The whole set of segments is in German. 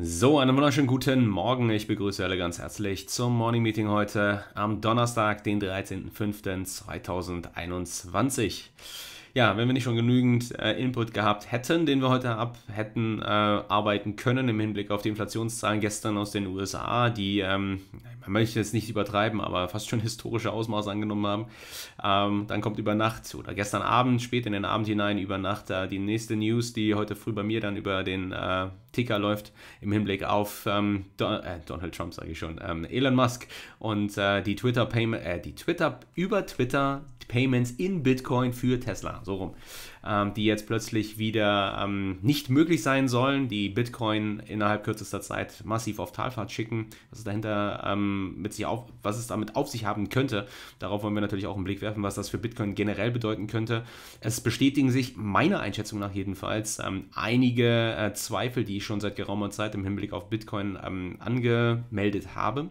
So, einen wunderschönen guten Morgen. Ich begrüße alle ganz herzlich zum Morning Meeting heute am Donnerstag, den 13.05.2021. Ja, wenn wir nicht schon genügend äh, Input gehabt hätten, den wir heute ab hätten äh, arbeiten können im Hinblick auf die Inflationszahlen gestern aus den USA, die, ähm, man möchte jetzt nicht übertreiben, aber fast schon historische Ausmaße angenommen haben, ähm, dann kommt über Nacht oder gestern Abend, spät in den Abend hinein, über Nacht äh, die nächste News, die heute früh bei mir dann über den äh, Ticker läuft im Hinblick auf ähm, Don äh, Donald Trump, sage ich schon, ähm, Elon Musk und äh, die Twitter Payment, äh, die Twitter über Twitter Payments in Bitcoin für Tesla, so rum ähm, die jetzt plötzlich wieder ähm, nicht möglich sein sollen, die Bitcoin innerhalb kürzester Zeit massiv auf Talfahrt schicken, was dahinter ähm, mit sich auf, was es damit auf sich haben könnte. Darauf wollen wir natürlich auch einen Blick werfen, was das für Bitcoin generell bedeuten könnte. Es bestätigen sich meiner Einschätzung nach jedenfalls ähm, einige äh, Zweifel, die ich schon seit geraumer Zeit im Hinblick auf Bitcoin ähm, angemeldet habe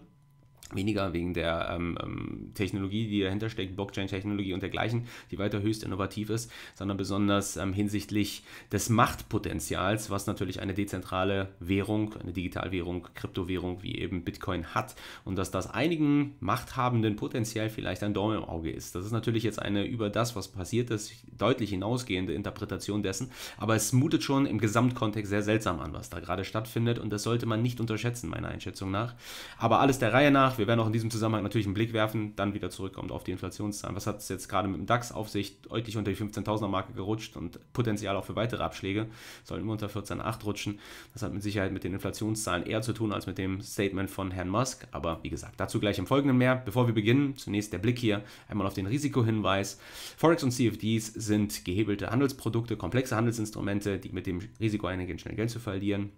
weniger wegen der ähm, ähm, Technologie, die dahinter steckt, Blockchain-Technologie und dergleichen, die weiter höchst innovativ ist, sondern besonders ähm, hinsichtlich des Machtpotenzials, was natürlich eine dezentrale Währung, eine Digitalwährung, Kryptowährung wie eben Bitcoin hat und dass das einigen Machthabenden potenziell vielleicht ein Dorn im Auge ist. Das ist natürlich jetzt eine über das, was passiert ist, deutlich hinausgehende Interpretation dessen, aber es mutet schon im Gesamtkontext sehr seltsam an, was da gerade stattfindet und das sollte man nicht unterschätzen, meiner Einschätzung nach. Aber alles der Reihe nach, wir wir werden auch in diesem Zusammenhang natürlich einen Blick werfen, dann wieder zurückkommt auf die Inflationszahlen. Was hat es jetzt gerade mit dem DAX auf sich? Deutlich unter die 15.000er-Marke gerutscht und Potenzial auch für weitere Abschläge. Sollen immer unter 14,8 rutschen. Das hat mit Sicherheit mit den Inflationszahlen eher zu tun als mit dem Statement von Herrn Musk. Aber wie gesagt, dazu gleich im Folgenden mehr. Bevor wir beginnen, zunächst der Blick hier einmal auf den Risikohinweis. Forex und CFDs sind gehebelte Handelsprodukte, komplexe Handelsinstrumente, die mit dem Risiko eingehen, schnell Geld zu verlieren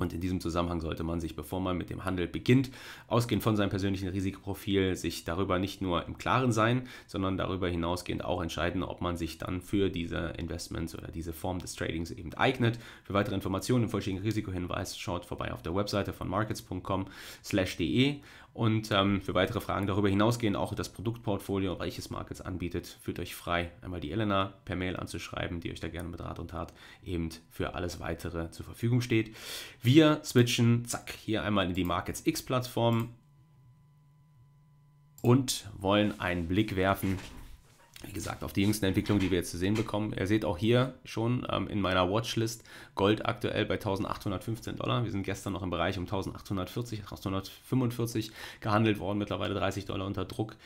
und in diesem Zusammenhang sollte man sich, bevor man mit dem Handel beginnt, ausgehend von seinem persönlichen Risikoprofil, sich darüber nicht nur im Klaren sein, sondern darüber hinausgehend auch entscheiden, ob man sich dann für diese Investments oder diese Form des Tradings eben eignet. Für weitere Informationen im vollständigen Risikohinweis schaut vorbei auf der Webseite von markets.com/de. Und ähm, für weitere Fragen darüber hinausgehen, auch das Produktportfolio, welches Markets anbietet, fühlt euch frei, einmal die Elena per Mail anzuschreiben, die euch da gerne mit Rat und Tat eben für alles weitere zur Verfügung steht. Wir switchen, zack, hier einmal in die Markets X Plattform und wollen einen Blick werfen wie gesagt, auf die jüngsten Entwicklungen, die wir jetzt zu sehen bekommen. Ihr seht auch hier schon ähm, in meiner Watchlist Gold aktuell bei 1815 Dollar. Wir sind gestern noch im Bereich um 1840, 1845 gehandelt worden, mittlerweile 30 Dollar unter Druck.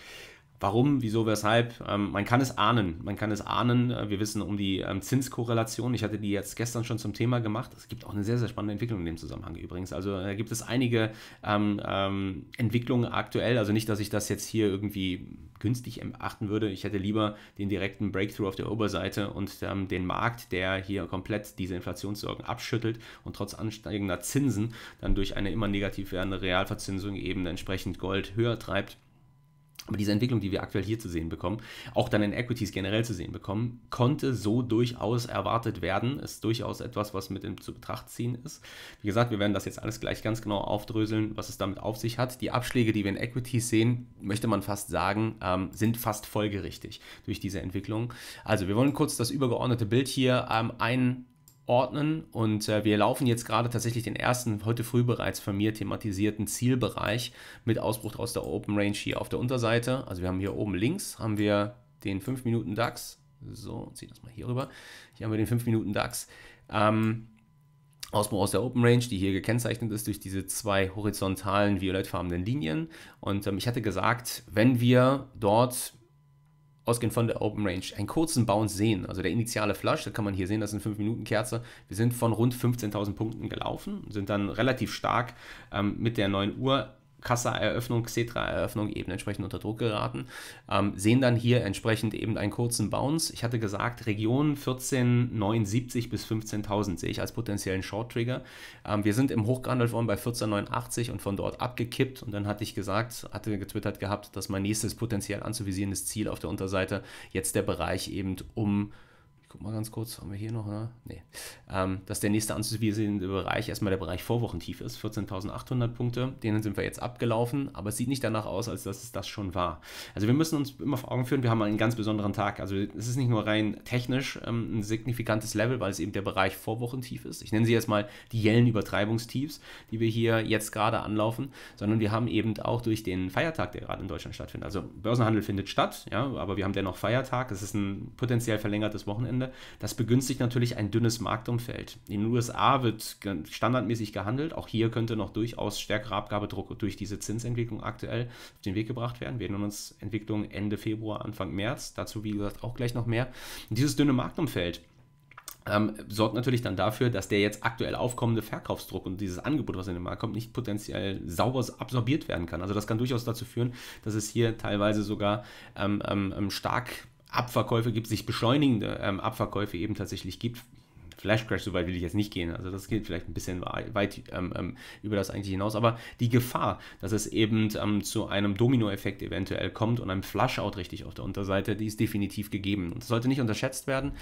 Warum, wieso, weshalb? Ähm, man kann es ahnen. Man kann es ahnen. Äh, wir wissen um die ähm, Zinskorrelation. Ich hatte die jetzt gestern schon zum Thema gemacht. Es gibt auch eine sehr, sehr spannende Entwicklung in dem Zusammenhang übrigens. Also da äh, gibt es einige ähm, ähm, Entwicklungen aktuell. Also nicht, dass ich das jetzt hier irgendwie günstig erachten würde. Ich hätte lieber den direkten Breakthrough auf der Oberseite und ähm, den Markt, der hier komplett diese Inflationssorgen abschüttelt und trotz ansteigender Zinsen dann durch eine immer negativ werdende Realverzinsung eben entsprechend Gold höher treibt aber diese Entwicklung, die wir aktuell hier zu sehen bekommen, auch dann in Equities generell zu sehen bekommen, konnte so durchaus erwartet werden. Ist durchaus etwas, was mit dem zu Betracht ziehen ist. Wie gesagt, wir werden das jetzt alles gleich ganz genau aufdröseln, was es damit auf sich hat. Die Abschläge, die wir in Equities sehen, möchte man fast sagen, ähm, sind fast folgerichtig durch diese Entwicklung. Also wir wollen kurz das übergeordnete Bild hier ähm, ein ordnen. Und äh, wir laufen jetzt gerade tatsächlich den ersten, heute früh bereits von mir thematisierten Zielbereich mit Ausbruch aus der Open Range hier auf der Unterseite. Also wir haben hier oben links haben wir den 5 Minuten DAX. So, zieh das mal hier rüber. Hier haben wir den 5 Minuten DAX. Ähm, Ausbruch aus der Open Range, die hier gekennzeichnet ist durch diese zwei horizontalen violettfarbenen Linien. Und ähm, ich hatte gesagt, wenn wir dort ausgehend von der Open Range, einen kurzen Bounce sehen. Also der initiale Flush, da kann man hier sehen, das sind 5-Minuten-Kerze. Wir sind von rund 15.000 Punkten gelaufen, sind dann relativ stark ähm, mit der 9 Uhr Kassa-Eröffnung, Xetra-Eröffnung eben entsprechend unter Druck geraten, ähm, sehen dann hier entsprechend eben einen kurzen Bounce. Ich hatte gesagt, Region 14,79 bis 15.000 sehe ich als potenziellen Short-Trigger. Ähm, wir sind im Hoch gehandelt worden bei 14,89 und von dort abgekippt und dann hatte ich gesagt, hatte getwittert gehabt, dass mein nächstes potenziell anzuvisierendes Ziel auf der Unterseite jetzt der Bereich eben um guck mal ganz kurz, haben wir hier noch, ne? Nee. Ähm, dass der nächste anzusiedelnde Bereich erstmal der Bereich Vorwochentief ist, 14.800 Punkte. Denen sind wir jetzt abgelaufen, aber es sieht nicht danach aus, als dass es das schon war. Also wir müssen uns immer vor Augen führen, wir haben einen ganz besonderen Tag. Also es ist nicht nur rein technisch ähm, ein signifikantes Level, weil es eben der Bereich Vorwochentief ist. Ich nenne sie jetzt mal die jellen Übertreibungstiefs, die wir hier jetzt gerade anlaufen, sondern wir haben eben auch durch den Feiertag, der gerade in Deutschland stattfindet. Also Börsenhandel findet statt, ja, aber wir haben dennoch Feiertag. Es ist ein potenziell verlängertes Wochenende. Ende. Das begünstigt natürlich ein dünnes Marktumfeld. In den USA wird standardmäßig gehandelt. Auch hier könnte noch durchaus stärkerer Abgabedruck durch diese Zinsentwicklung aktuell auf den Weg gebracht werden. Wir nennen uns Entwicklung Ende Februar, Anfang März. Dazu, wie gesagt, auch gleich noch mehr. Und dieses dünne Marktumfeld. Ähm, sorgt natürlich dann dafür, dass der jetzt aktuell aufkommende Verkaufsdruck und dieses Angebot, was in den Markt kommt, nicht potenziell sauber absorbiert werden kann. Also das kann durchaus dazu führen, dass es hier teilweise sogar ähm, ähm, ähm stark Abverkäufe gibt, sich beschleunigende ähm, Abverkäufe eben tatsächlich gibt, Flash Crash, so weit will ich jetzt nicht gehen. Also das geht vielleicht ein bisschen weit ähm, ähm, über das eigentlich hinaus. Aber die Gefahr, dass es eben ähm, zu einem Dominoeffekt eventuell kommt und einem Flushout richtig auf der Unterseite, die ist definitiv gegeben. Und das sollte nicht unterschätzt werden.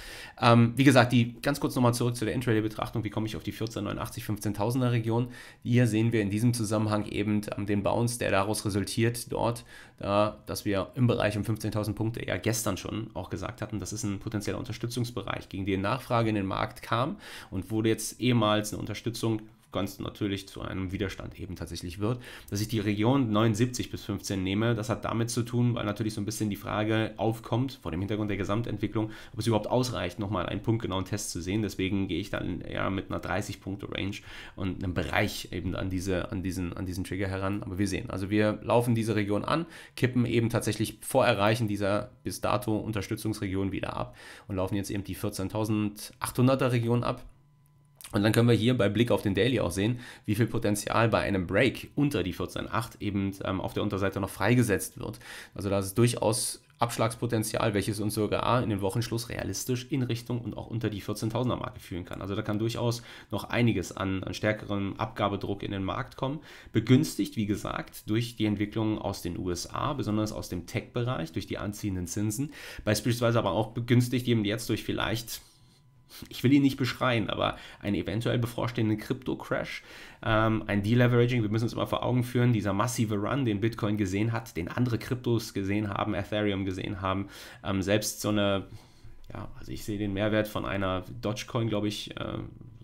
Ähm, wie gesagt, die ganz kurz nochmal zurück zu der Intraday-Betrachtung. Wie komme ich auf die 1489, 15.000er Region? Hier sehen wir in diesem Zusammenhang eben ähm, den Bounce, der daraus resultiert dort, da, dass wir im Bereich um 15.000 Punkte ja gestern schon auch gesagt hatten, das ist ein potenzieller Unterstützungsbereich, gegen den Nachfrage in den Markt kam und wurde jetzt ehemals eine Unterstützung ganz natürlich zu einem Widerstand eben tatsächlich wird. Dass ich die Region 79 bis 15 nehme, das hat damit zu tun, weil natürlich so ein bisschen die Frage aufkommt, vor dem Hintergrund der Gesamtentwicklung, ob es überhaupt ausreicht, nochmal einen punktgenauen Test zu sehen. Deswegen gehe ich dann ja mit einer 30-Punkte-Range und einem Bereich eben an, diese, an, diesen, an diesen Trigger heran. Aber wir sehen, also wir laufen diese Region an, kippen eben tatsächlich vor Erreichen dieser bis dato Unterstützungsregion wieder ab und laufen jetzt eben die 14.800er Region ab. Und dann können wir hier bei Blick auf den Daily auch sehen, wie viel Potenzial bei einem Break unter die 14.8 eben ähm, auf der Unterseite noch freigesetzt wird. Also da ist durchaus Abschlagspotenzial, welches uns sogar in den Wochenschluss realistisch in Richtung und auch unter die 14.000er Marke führen kann. Also da kann durchaus noch einiges an, an stärkerem Abgabedruck in den Markt kommen. Begünstigt, wie gesagt, durch die Entwicklungen aus den USA, besonders aus dem Tech-Bereich, durch die anziehenden Zinsen. Beispielsweise aber auch begünstigt eben jetzt durch vielleicht ich will ihn nicht beschreien, aber einen eventuell bevorstehenden Krypto-Crash, ähm, ein Deleveraging, wir müssen uns immer vor Augen führen, dieser massive Run, den Bitcoin gesehen hat, den andere Kryptos gesehen haben, Ethereum gesehen haben, ähm, selbst so eine, ja, also ich sehe den Mehrwert von einer Dogecoin, glaube ich, äh,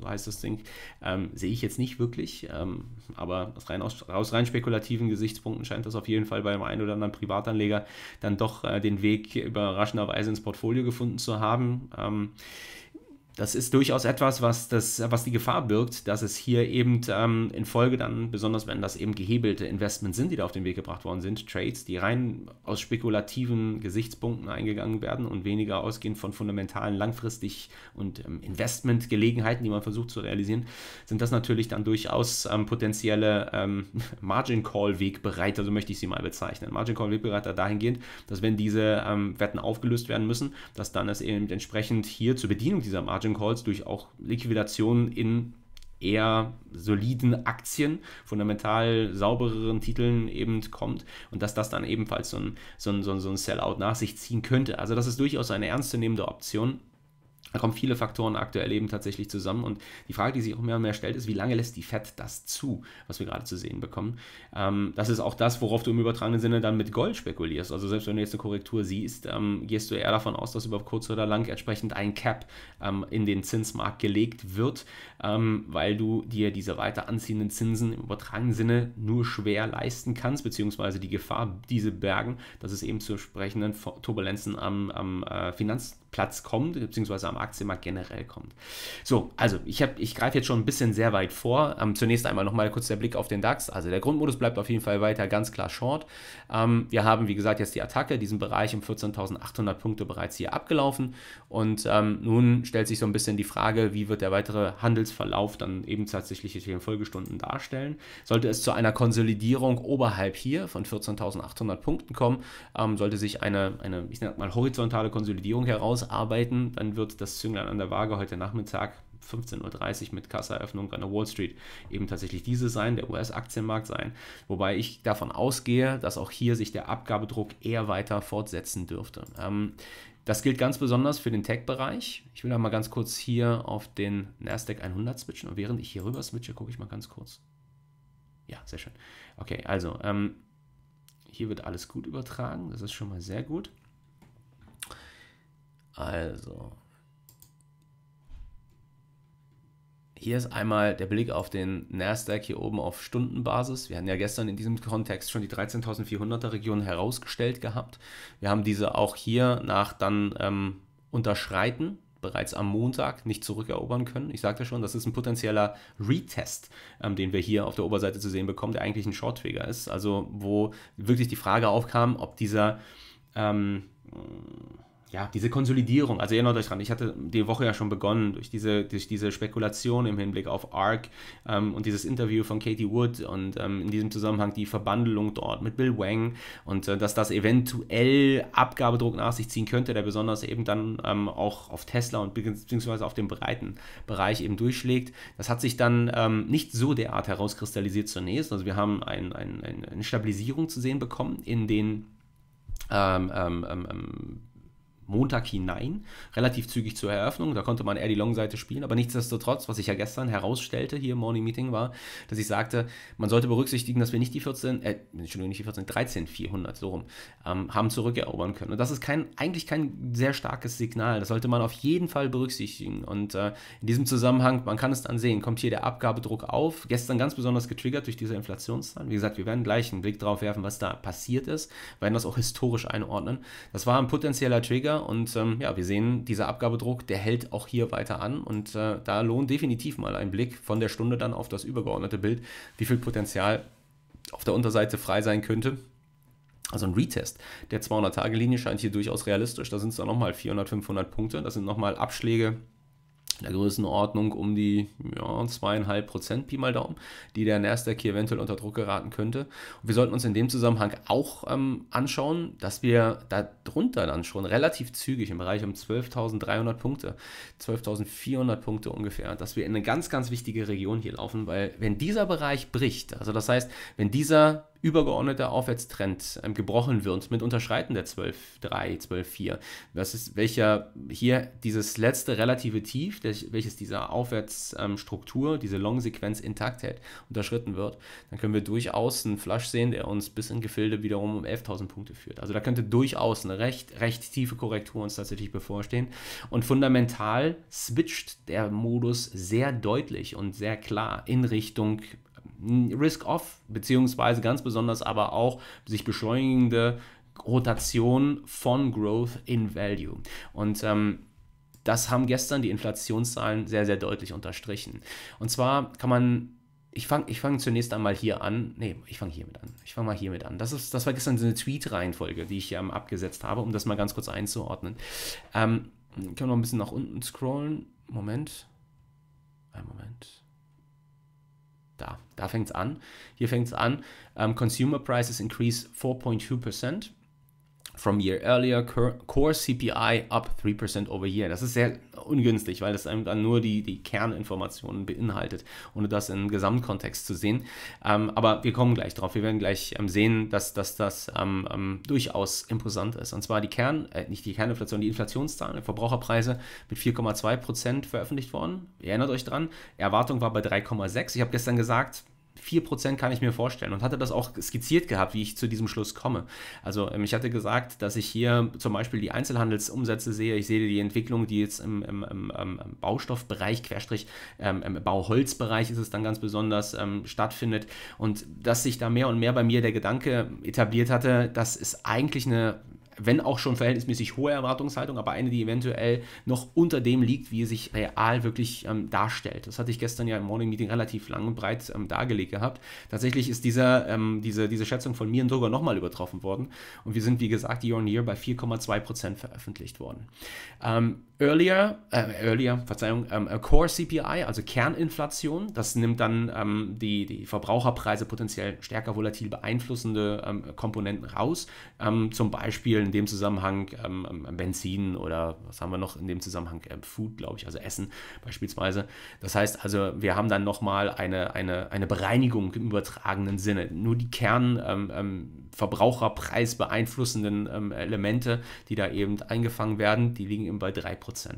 so heißt das Ding, ähm, sehe ich jetzt nicht wirklich, ähm, aber aus rein, aus, aus rein spekulativen Gesichtspunkten scheint das auf jeden Fall beim einen oder anderen Privatanleger dann doch äh, den Weg überraschenderweise ins Portfolio gefunden zu haben. Ähm, das ist durchaus etwas, was, das, was die Gefahr birgt, dass es hier eben ähm, in Folge dann, besonders wenn das eben gehebelte Investments sind, die da auf den Weg gebracht worden sind, Trades, die rein aus spekulativen Gesichtspunkten eingegangen werden und weniger ausgehend von fundamentalen, langfristig und ähm, Investmentgelegenheiten, die man versucht zu realisieren, sind das natürlich dann durchaus ähm, potenzielle ähm, Margin Call Wegbereiter, so möchte ich sie mal bezeichnen. Margin Call Wegbereiter dahingehend, dass wenn diese ähm, Wetten aufgelöst werden müssen, dass dann es eben entsprechend hier zur Bedienung dieser Margin Margin Calls durch auch Liquidationen in eher soliden Aktien, fundamental saubereren Titeln eben kommt und dass das dann ebenfalls so ein, so ein, so ein Sellout nach sich ziehen könnte. Also das ist durchaus eine ernstzunehmende Option da kommen viele Faktoren aktuell eben tatsächlich zusammen. Und die Frage, die sich auch mehr und mehr stellt, ist, wie lange lässt die FED das zu, was wir gerade zu sehen bekommen? Ähm, das ist auch das, worauf du im übertragenen Sinne dann mit Gold spekulierst. Also selbst wenn du jetzt eine Korrektur siehst, ähm, gehst du eher davon aus, dass über kurz oder lang entsprechend ein Cap ähm, in den Zinsmarkt gelegt wird, ähm, weil du dir diese weiter anziehenden Zinsen im übertragenen Sinne nur schwer leisten kannst, beziehungsweise die Gefahr, diese bergen, dass es eben zu entsprechenden Turbulenzen am, am äh, Finanzmarkt Platz kommt, beziehungsweise am Aktienmarkt generell kommt. So, also ich, ich greife jetzt schon ein bisschen sehr weit vor. Ähm, zunächst einmal nochmal kurz der Blick auf den DAX. Also der Grundmodus bleibt auf jeden Fall weiter ganz klar short. Ähm, wir haben, wie gesagt, jetzt die Attacke, diesen Bereich um 14.800 Punkte bereits hier abgelaufen. Und ähm, nun stellt sich so ein bisschen die Frage, wie wird der weitere Handelsverlauf dann eben tatsächlich hier in Folgestunden darstellen. Sollte es zu einer Konsolidierung oberhalb hier von 14.800 Punkten kommen, ähm, sollte sich eine, eine, ich nenne mal, horizontale Konsolidierung heraus ausarbeiten. Dann wird das Zünglein an der Waage heute Nachmittag 15.30 Uhr mit Kassaeröffnung an der Wall Street eben tatsächlich diese sein, der US-Aktienmarkt sein. Wobei ich davon ausgehe, dass auch hier sich der Abgabedruck eher weiter fortsetzen dürfte. Ähm, das gilt ganz besonders für den Tech-Bereich. Ich will da mal ganz kurz hier auf den NASDAQ 100 switchen und während ich hier rüber switche, gucke ich mal ganz kurz. Ja, sehr schön. Okay, also ähm, hier wird alles gut übertragen, das ist schon mal sehr gut. Also. Hier ist einmal der Blick auf den Nasdaq hier oben auf Stundenbasis. Wir hatten ja gestern in diesem Kontext schon die 13.400er Region herausgestellt gehabt. Wir haben diese auch hier nach dann ähm, unterschreiten, bereits am Montag nicht zurückerobern können. Ich sagte schon, das ist ein potenzieller Retest, ähm, den wir hier auf der Oberseite zu sehen bekommen, der eigentlich ein short ist. Also wo wirklich die Frage aufkam, ob dieser... Ähm, ja, diese Konsolidierung, also erinnert euch dran, ich hatte die Woche ja schon begonnen durch diese, durch diese Spekulation im Hinblick auf ARC ähm, und dieses Interview von Katie Wood und ähm, in diesem Zusammenhang die Verbandelung dort mit Bill Wang und äh, dass das eventuell Abgabedruck nach sich ziehen könnte, der besonders eben dann ähm, auch auf Tesla und beziehungsweise auf dem breiten Bereich eben durchschlägt. Das hat sich dann ähm, nicht so derart herauskristallisiert zunächst. Also wir haben ein, ein, ein, eine Stabilisierung zu sehen bekommen in den ähm, ähm, ähm, ähm Montag hinein, relativ zügig zur Eröffnung. Da konnte man eher die Long-Seite spielen, aber nichtsdestotrotz, was ich ja gestern herausstellte hier im Morning Meeting war, dass ich sagte, man sollte berücksichtigen, dass wir nicht die 14, äh, Entschuldigung, nicht die 14, 13, 400, so rum, ähm, haben zurückerobern können. Und das ist kein, eigentlich kein sehr starkes Signal. Das sollte man auf jeden Fall berücksichtigen. Und äh, in diesem Zusammenhang, man kann es dann sehen, kommt hier der Abgabedruck auf, gestern ganz besonders getriggert durch diese Inflationszahlen. Wie gesagt, wir werden gleich einen Blick drauf werfen, was da passiert ist, wir werden das auch historisch einordnen. Das war ein potenzieller Trigger und ähm, ja, wir sehen, dieser Abgabedruck, der hält auch hier weiter an. Und äh, da lohnt definitiv mal ein Blick von der Stunde dann auf das übergeordnete Bild, wie viel Potenzial auf der Unterseite frei sein könnte. Also ein Retest der 200-Tage-Linie scheint hier durchaus realistisch. Da sind es dann nochmal 400, 500 Punkte. Das sind nochmal Abschläge in der Größenordnung um die ja, zweieinhalb Prozent Pi mal Daumen, die der Nasdaq hier eventuell unter Druck geraten könnte. Und wir sollten uns in dem Zusammenhang auch ähm, anschauen, dass wir darunter dann schon relativ zügig im Bereich um 12.300 Punkte, 12.400 Punkte ungefähr, dass wir in eine ganz, ganz wichtige Region hier laufen, weil wenn dieser Bereich bricht, also das heißt, wenn dieser übergeordneter Aufwärtstrend ähm, gebrochen wird mit Unterschreiten der 12.3, 12.4. Das ist welcher hier dieses letzte relative Tief, welches dieser Aufwärtsstruktur, ähm, diese Long-Sequenz intakt hält, unterschritten wird, dann können wir durchaus einen Flush sehen, der uns bis in Gefilde wiederum um 11.000 Punkte führt. Also da könnte durchaus eine recht, recht tiefe Korrektur uns tatsächlich bevorstehen. Und fundamental switcht der Modus sehr deutlich und sehr klar in Richtung Risk-Off, beziehungsweise ganz besonders aber auch sich beschleunigende Rotation von Growth in Value. Und ähm, das haben gestern die Inflationszahlen sehr, sehr deutlich unterstrichen. Und zwar kann man ich fange ich fang zunächst einmal hier an. Nee, ich fange hiermit an. Ich fange mal hiermit an. Das, ist, das war gestern so eine Tweet-Reihenfolge, die ich ähm, abgesetzt habe, um das mal ganz kurz einzuordnen. Ähm, können wir noch ein bisschen nach unten scrollen? Moment. Ein Moment. Da, da fängt es an. Hier fängt es an. Um, ähm, Consumer Prices increase 4.2% from year earlier, Core CPI up 3% over year. Das ist sehr ungünstig, weil das einem dann nur die, die Kerninformationen beinhaltet, ohne das im Gesamtkontext zu sehen. Ähm, aber wir kommen gleich drauf. Wir werden gleich ähm, sehen, dass, dass das ähm, ähm durchaus imposant ist. Und zwar die Kern, äh, nicht die Kerninflation, die Inflationszahlen der Verbraucherpreise mit 4,2% veröffentlicht worden. Ihr erinnert euch dran, Erwartung war bei 3,6. Ich habe gestern gesagt, 4% kann ich mir vorstellen und hatte das auch skizziert gehabt, wie ich zu diesem Schluss komme. Also ähm, ich hatte gesagt, dass ich hier zum Beispiel die Einzelhandelsumsätze sehe, ich sehe die Entwicklung, die jetzt im, im, im, im Baustoffbereich, Querstrich, ähm, im Bauholzbereich ist es dann ganz besonders ähm, stattfindet und dass sich da mehr und mehr bei mir der Gedanke etabliert hatte, dass es eigentlich eine wenn auch schon verhältnismäßig hohe Erwartungshaltung, aber eine, die eventuell noch unter dem liegt, wie es sich real wirklich ähm, darstellt. Das hatte ich gestern ja im Morning Meeting relativ lang und breit ähm, dargelegt gehabt. Tatsächlich ist dieser, ähm, diese, diese Schätzung von mir und sogar nochmal übertroffen worden und wir sind, wie gesagt, year on year bei 4,2% veröffentlicht worden. Ähm, Earlier, äh, earlier, Verzeihung, ähm, äh, Core CPI, also Kerninflation, das nimmt dann ähm, die, die Verbraucherpreise potenziell stärker volatil beeinflussende ähm, Komponenten raus. Ähm, zum Beispiel in dem Zusammenhang ähm, ähm, Benzin oder was haben wir noch in dem Zusammenhang Food, glaube ich, also Essen beispielsweise. Das heißt also, wir haben dann nochmal eine, eine, eine Bereinigung im übertragenen Sinne. Nur die Kern Verbraucherpreis beeinflussenden ähm, Elemente, die da eben eingefangen werden, die liegen eben bei 3%.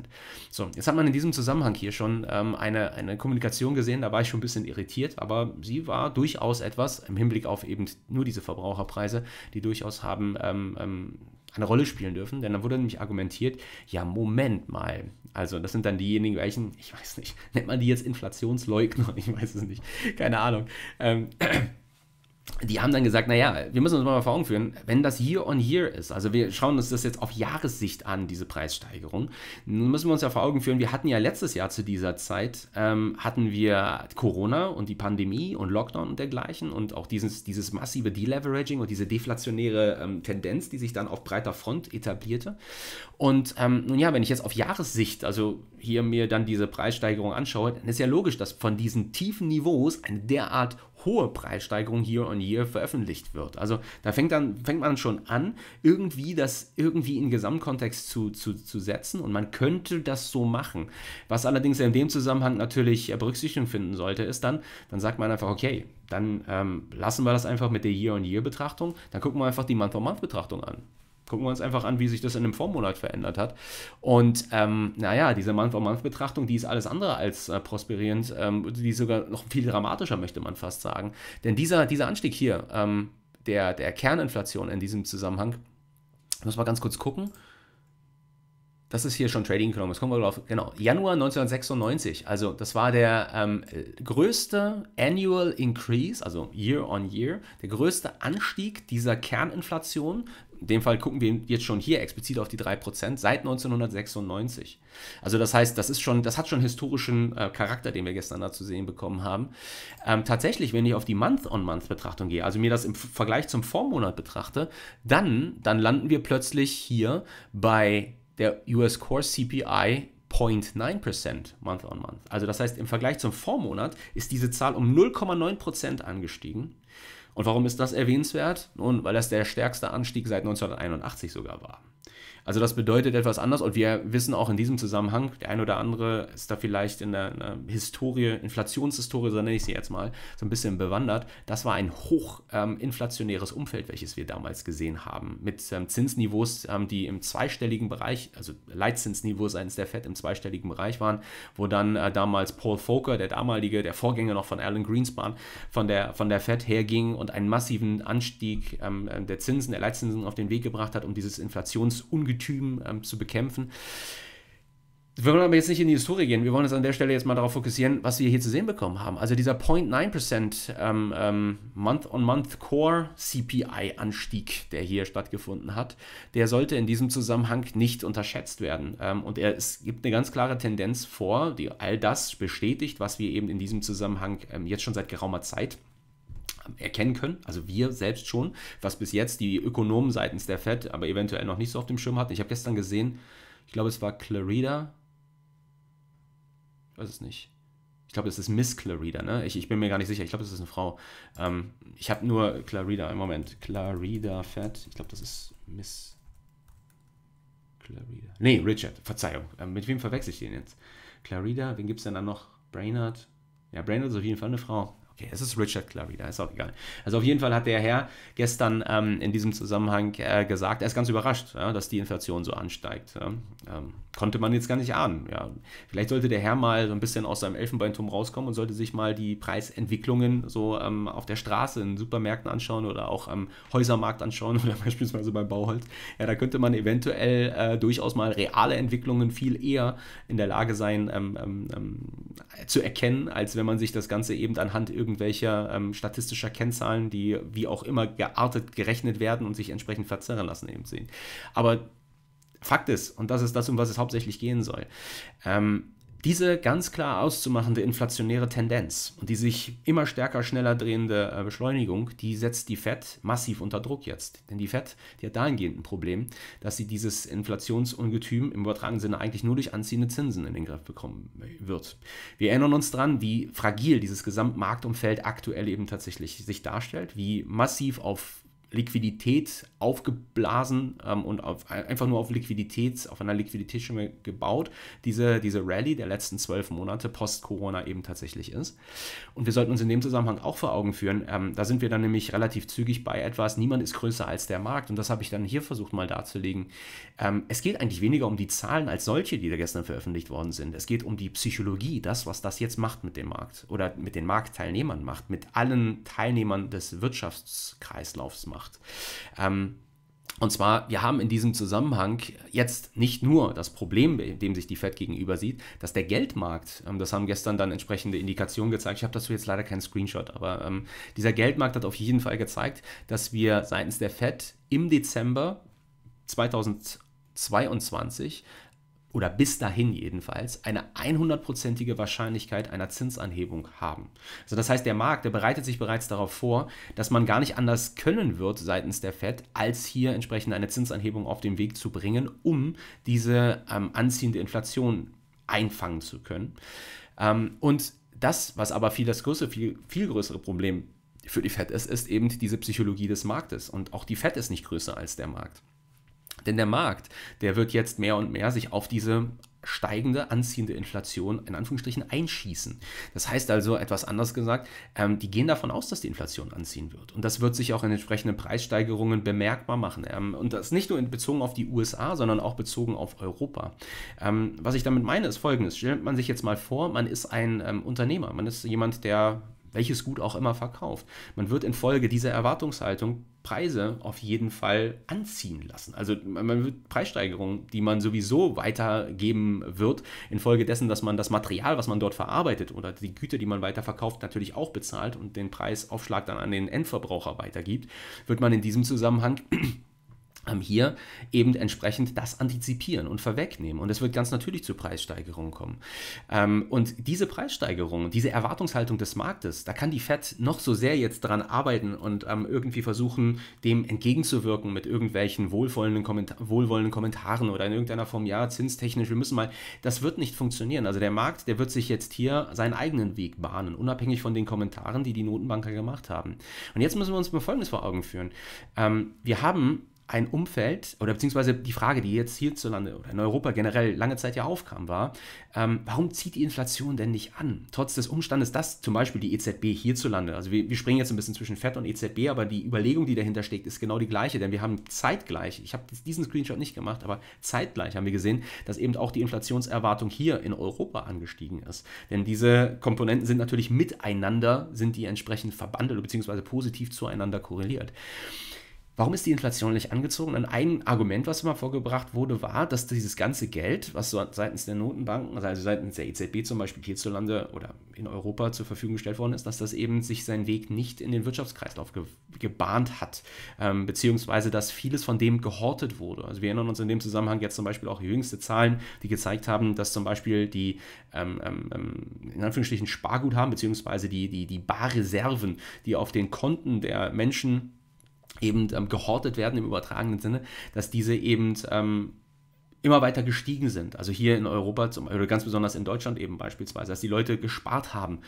So, jetzt hat man in diesem Zusammenhang hier schon ähm, eine, eine Kommunikation gesehen, da war ich schon ein bisschen irritiert, aber sie war durchaus etwas im Hinblick auf eben nur diese Verbraucherpreise, die durchaus haben ähm, ähm eine Rolle spielen dürfen, denn dann wurde nämlich argumentiert, ja, Moment mal. Also, das sind dann diejenigen, welchen, ich weiß nicht, nennt man die jetzt Inflationsleugner? Ich weiß es nicht, keine Ahnung. Ähm, die haben dann gesagt, naja, wir müssen uns mal vor Augen führen, wenn das Year on Year ist, also wir schauen uns das jetzt auf Jahressicht an, diese Preissteigerung, dann müssen wir uns ja vor Augen führen, wir hatten ja letztes Jahr zu dieser Zeit, ähm, hatten wir Corona und die Pandemie und Lockdown und dergleichen und auch dieses, dieses massive Deleveraging und diese deflationäre ähm, Tendenz, die sich dann auf breiter Front etablierte. Und ähm, nun ja, wenn ich jetzt auf Jahressicht, also hier mir dann diese Preissteigerung anschaue, dann ist ja logisch, dass von diesen tiefen Niveaus eine derart hohe Preissteigerung hier und hier veröffentlicht wird. Also da fängt, dann, fängt man schon an, irgendwie das irgendwie in Gesamtkontext zu, zu, zu setzen und man könnte das so machen. Was allerdings in dem Zusammenhang natürlich äh, Berücksichtigung finden sollte, ist dann, dann sagt man einfach, okay, dann ähm, lassen wir das einfach mit der Year-on-Year-Betrachtung, dann gucken wir einfach die Month-on-Month-Betrachtung an. Gucken wir uns einfach an, wie sich das in einem Vormonat verändert hat. Und ähm, naja, diese Month-on-Month-Betrachtung, die ist alles andere als äh, prosperierend, ähm, die sogar noch viel dramatischer, möchte man fast sagen. Denn dieser, dieser Anstieg hier, ähm, der, der Kerninflation in diesem Zusammenhang, muss man ganz kurz gucken. Das ist hier schon Trading Economics. Kommen wir drauf. Genau. Januar 1996. Also, das war der ähm, größte Annual Increase, also Year on Year, der größte Anstieg dieser Kerninflation in dem Fall gucken wir jetzt schon hier explizit auf die 3%, seit 1996. Also das heißt, das ist schon, das hat schon historischen äh, Charakter, den wir gestern da zu sehen bekommen haben. Ähm, tatsächlich, wenn ich auf die Month-on-Month-Betrachtung gehe, also mir das im Vergleich zum Vormonat betrachte, dann, dann landen wir plötzlich hier bei der US Core CPI 0,9% month on month. Also das heißt, im Vergleich zum Vormonat ist diese Zahl um 0,9% angestiegen. Und warum ist das erwähnenswert? Nun, weil das der stärkste Anstieg seit 1981 sogar war. Also das bedeutet etwas anders und wir wissen auch in diesem Zusammenhang, der ein oder andere ist da vielleicht in der, in der Historie, Inflationshistorie, so nenne ich sie jetzt mal, so ein bisschen bewandert. Das war ein hochinflationäres ähm, Umfeld, welches wir damals gesehen haben, mit ähm, Zinsniveaus, ähm, die im zweistelligen Bereich, also Leitzinsniveau seines der FED im zweistelligen Bereich waren, wo dann äh, damals Paul Foker, der damalige, der Vorgänger noch von Alan Greenspan, von der, von der FED herging und einen massiven Anstieg ähm, der Zinsen, der Leitzinsen auf den Weg gebracht hat, um dieses Inflationsungleichgewicht Ungetüm ähm, zu bekämpfen. Wir wollen aber jetzt nicht in die Historie gehen. Wir wollen uns an der Stelle jetzt mal darauf fokussieren, was wir hier zu sehen bekommen haben. Also dieser 0.9% ähm, ähm, Month-on-Month Core CPI-Anstieg, der hier stattgefunden hat, der sollte in diesem Zusammenhang nicht unterschätzt werden. Ähm, und er, es gibt eine ganz klare Tendenz vor, die all das bestätigt, was wir eben in diesem Zusammenhang ähm, jetzt schon seit geraumer Zeit erkennen können, also wir selbst schon, was bis jetzt die Ökonomen seitens der Fed aber eventuell noch nicht so auf dem Schirm hatten. Ich habe gestern gesehen, ich glaube, es war Clarida. Ich weiß es nicht. Ich glaube, es ist Miss Clarida, ne? Ich, ich, bin mir gar nicht sicher. Ich glaube, es ist eine Frau. Ähm, ich habe nur Clarida. Im Moment. Clarida Fett. Ich glaube, das ist Miss Clarida. Nee, Richard. Verzeihung. Ähm, mit wem verwechsel ich den jetzt? Clarida. Wen gibt es denn da noch? Brainerd. Ja, Brainerd ist auf jeden Fall eine Frau. Okay, es ist Richard Clary, da ist auch egal. Also auf jeden Fall hat der Herr gestern ähm, in diesem Zusammenhang äh, gesagt, er ist ganz überrascht, ja, dass die Inflation so ansteigt. Ja. Ähm, konnte man jetzt gar nicht ahnen. Ja, vielleicht sollte der Herr mal so ein bisschen aus seinem Elfenbeinturm rauskommen und sollte sich mal die Preisentwicklungen so ähm, auf der Straße in Supermärkten anschauen oder auch am Häusermarkt anschauen oder beispielsweise beim Bauholz. Ja, da könnte man eventuell äh, durchaus mal reale Entwicklungen viel eher in der Lage sein ähm, ähm, ähm zu erkennen, als wenn man sich das Ganze eben anhand irgendwelcher ähm, statistischer Kennzahlen, die wie auch immer geartet gerechnet werden und sich entsprechend verzerren lassen, eben sehen. Aber Fakt ist, und das ist das, um was es hauptsächlich gehen soll, ähm, diese ganz klar auszumachende inflationäre Tendenz und die sich immer stärker, schneller drehende äh, Beschleunigung, die setzt die FED massiv unter Druck jetzt. Denn die FED, die hat dahingehend ein Problem, dass sie dieses Inflationsungetüm im übertragenen Sinne eigentlich nur durch anziehende Zinsen in den Griff bekommen äh, wird. Wir erinnern uns daran, wie fragil dieses Gesamtmarktumfeld aktuell eben tatsächlich sich darstellt, wie massiv auf Liquidität aufgeblasen ähm, und auf, einfach nur auf Liquidität, auf einer Liquiditätsschimme gebaut, diese, diese Rallye der letzten zwölf Monate post-Corona eben tatsächlich ist. Und wir sollten uns in dem Zusammenhang auch vor Augen führen, ähm, da sind wir dann nämlich relativ zügig bei etwas, niemand ist größer als der Markt und das habe ich dann hier versucht mal darzulegen. Ähm, es geht eigentlich weniger um die Zahlen als solche, die da gestern veröffentlicht worden sind. Es geht um die Psychologie, das, was das jetzt macht mit dem Markt oder mit den Marktteilnehmern macht, mit allen Teilnehmern des Wirtschaftskreislaufs macht gemacht. Ähm, und zwar, wir haben in diesem Zusammenhang jetzt nicht nur das Problem, dem sich die Fed gegenüber sieht, dass der Geldmarkt, ähm, das haben gestern dann entsprechende Indikationen gezeigt, ich habe dazu jetzt leider keinen Screenshot, aber ähm, dieser Geldmarkt hat auf jeden Fall gezeigt, dass wir seitens der Fed im Dezember 2022 oder bis dahin jedenfalls, eine 100%ige Wahrscheinlichkeit einer Zinsanhebung haben. Also das heißt, der Markt, der bereitet sich bereits darauf vor, dass man gar nicht anders können wird seitens der Fed, als hier entsprechend eine Zinsanhebung auf den Weg zu bringen, um diese ähm, anziehende Inflation einfangen zu können. Ähm, und das, was aber viel das größere, viel, viel größere Problem für die Fed ist, ist eben diese Psychologie des Marktes. Und auch die Fed ist nicht größer als der Markt. Denn der Markt, der wird jetzt mehr und mehr sich auf diese steigende, anziehende Inflation in Anführungsstrichen einschießen. Das heißt also, etwas anders gesagt, ähm, die gehen davon aus, dass die Inflation anziehen wird. Und das wird sich auch in entsprechenden Preissteigerungen bemerkbar machen. Ähm, und das nicht nur in, bezogen auf die USA, sondern auch bezogen auf Europa. Ähm, was ich damit meine, ist folgendes. Stellt man sich jetzt mal vor, man ist ein ähm, Unternehmer, man ist jemand, der welches Gut auch immer verkauft. Man wird infolge dieser Erwartungshaltung Preise auf jeden Fall anziehen lassen. Also man wird Preissteigerungen, die man sowieso weitergeben wird, infolgedessen, dass man das Material, was man dort verarbeitet oder die Güter, die man weiterverkauft, natürlich auch bezahlt und den Preisaufschlag dann an den Endverbraucher weitergibt, wird man in diesem Zusammenhang ähm, hier eben entsprechend das antizipieren und vorwegnehmen. Und es wird ganz natürlich zu Preissteigerungen kommen. Ähm, und diese Preissteigerung, diese Erwartungshaltung des Marktes, da kann die FED noch so sehr jetzt dran arbeiten und ähm, irgendwie versuchen, dem entgegenzuwirken mit irgendwelchen wohlwollenden, Kommentar wohlwollenden Kommentaren oder in irgendeiner Form, ja, zinstechnisch, wir müssen mal, das wird nicht funktionieren. Also der Markt, der wird sich jetzt hier seinen eigenen Weg bahnen, unabhängig von den Kommentaren, die die Notenbanker gemacht haben. Und jetzt müssen wir uns mal Folgendes vor Augen führen. wir haben ein Umfeld, oder beziehungsweise die Frage, die jetzt hierzulande oder in Europa generell lange Zeit ja aufkam, war, ähm, warum zieht die Inflation denn nicht an? Trotz des Umstandes, dass zum Beispiel die EZB hierzulande, also wir, wir springen jetzt ein bisschen zwischen FED und EZB, aber die Überlegung, die dahinter steckt, ist genau die gleiche, denn wir haben zeitgleich, ich habe diesen Screenshot nicht gemacht, aber zeitgleich haben wir gesehen, dass eben auch die Inflationserwartung hier in Europa angestiegen ist. Denn diese Komponenten sind natürlich miteinander, sind die entsprechend verbandelt bzw. positiv zueinander korreliert. Warum ist die Inflation nicht angezogen? Und ein Argument, was immer vorgebracht wurde, war, dass dieses ganze Geld, was so seitens der Notenbanken, also seitens der EZB zum Beispiel hierzulande oder in Europa zur Verfügung gestellt worden ist, dass das eben sich seinen Weg nicht in den Wirtschaftskreislauf ge gebahnt hat, ähm, beziehungsweise dass vieles von dem gehortet wurde. Also wir erinnern uns in dem Zusammenhang jetzt zum Beispiel auch jüngste Zahlen, die gezeigt haben, dass zum Beispiel die ähm, ähm, ähm in Anführungsstrichen Sparguthaben, beziehungsweise die, die, die Barreserven, die auf den Konten der Menschen eben ähm, gehortet werden im übertragenen Sinne, dass diese eben ähm, immer weiter gestiegen sind. Also hier in Europa zum, oder ganz besonders in Deutschland eben beispielsweise, dass die Leute gespart haben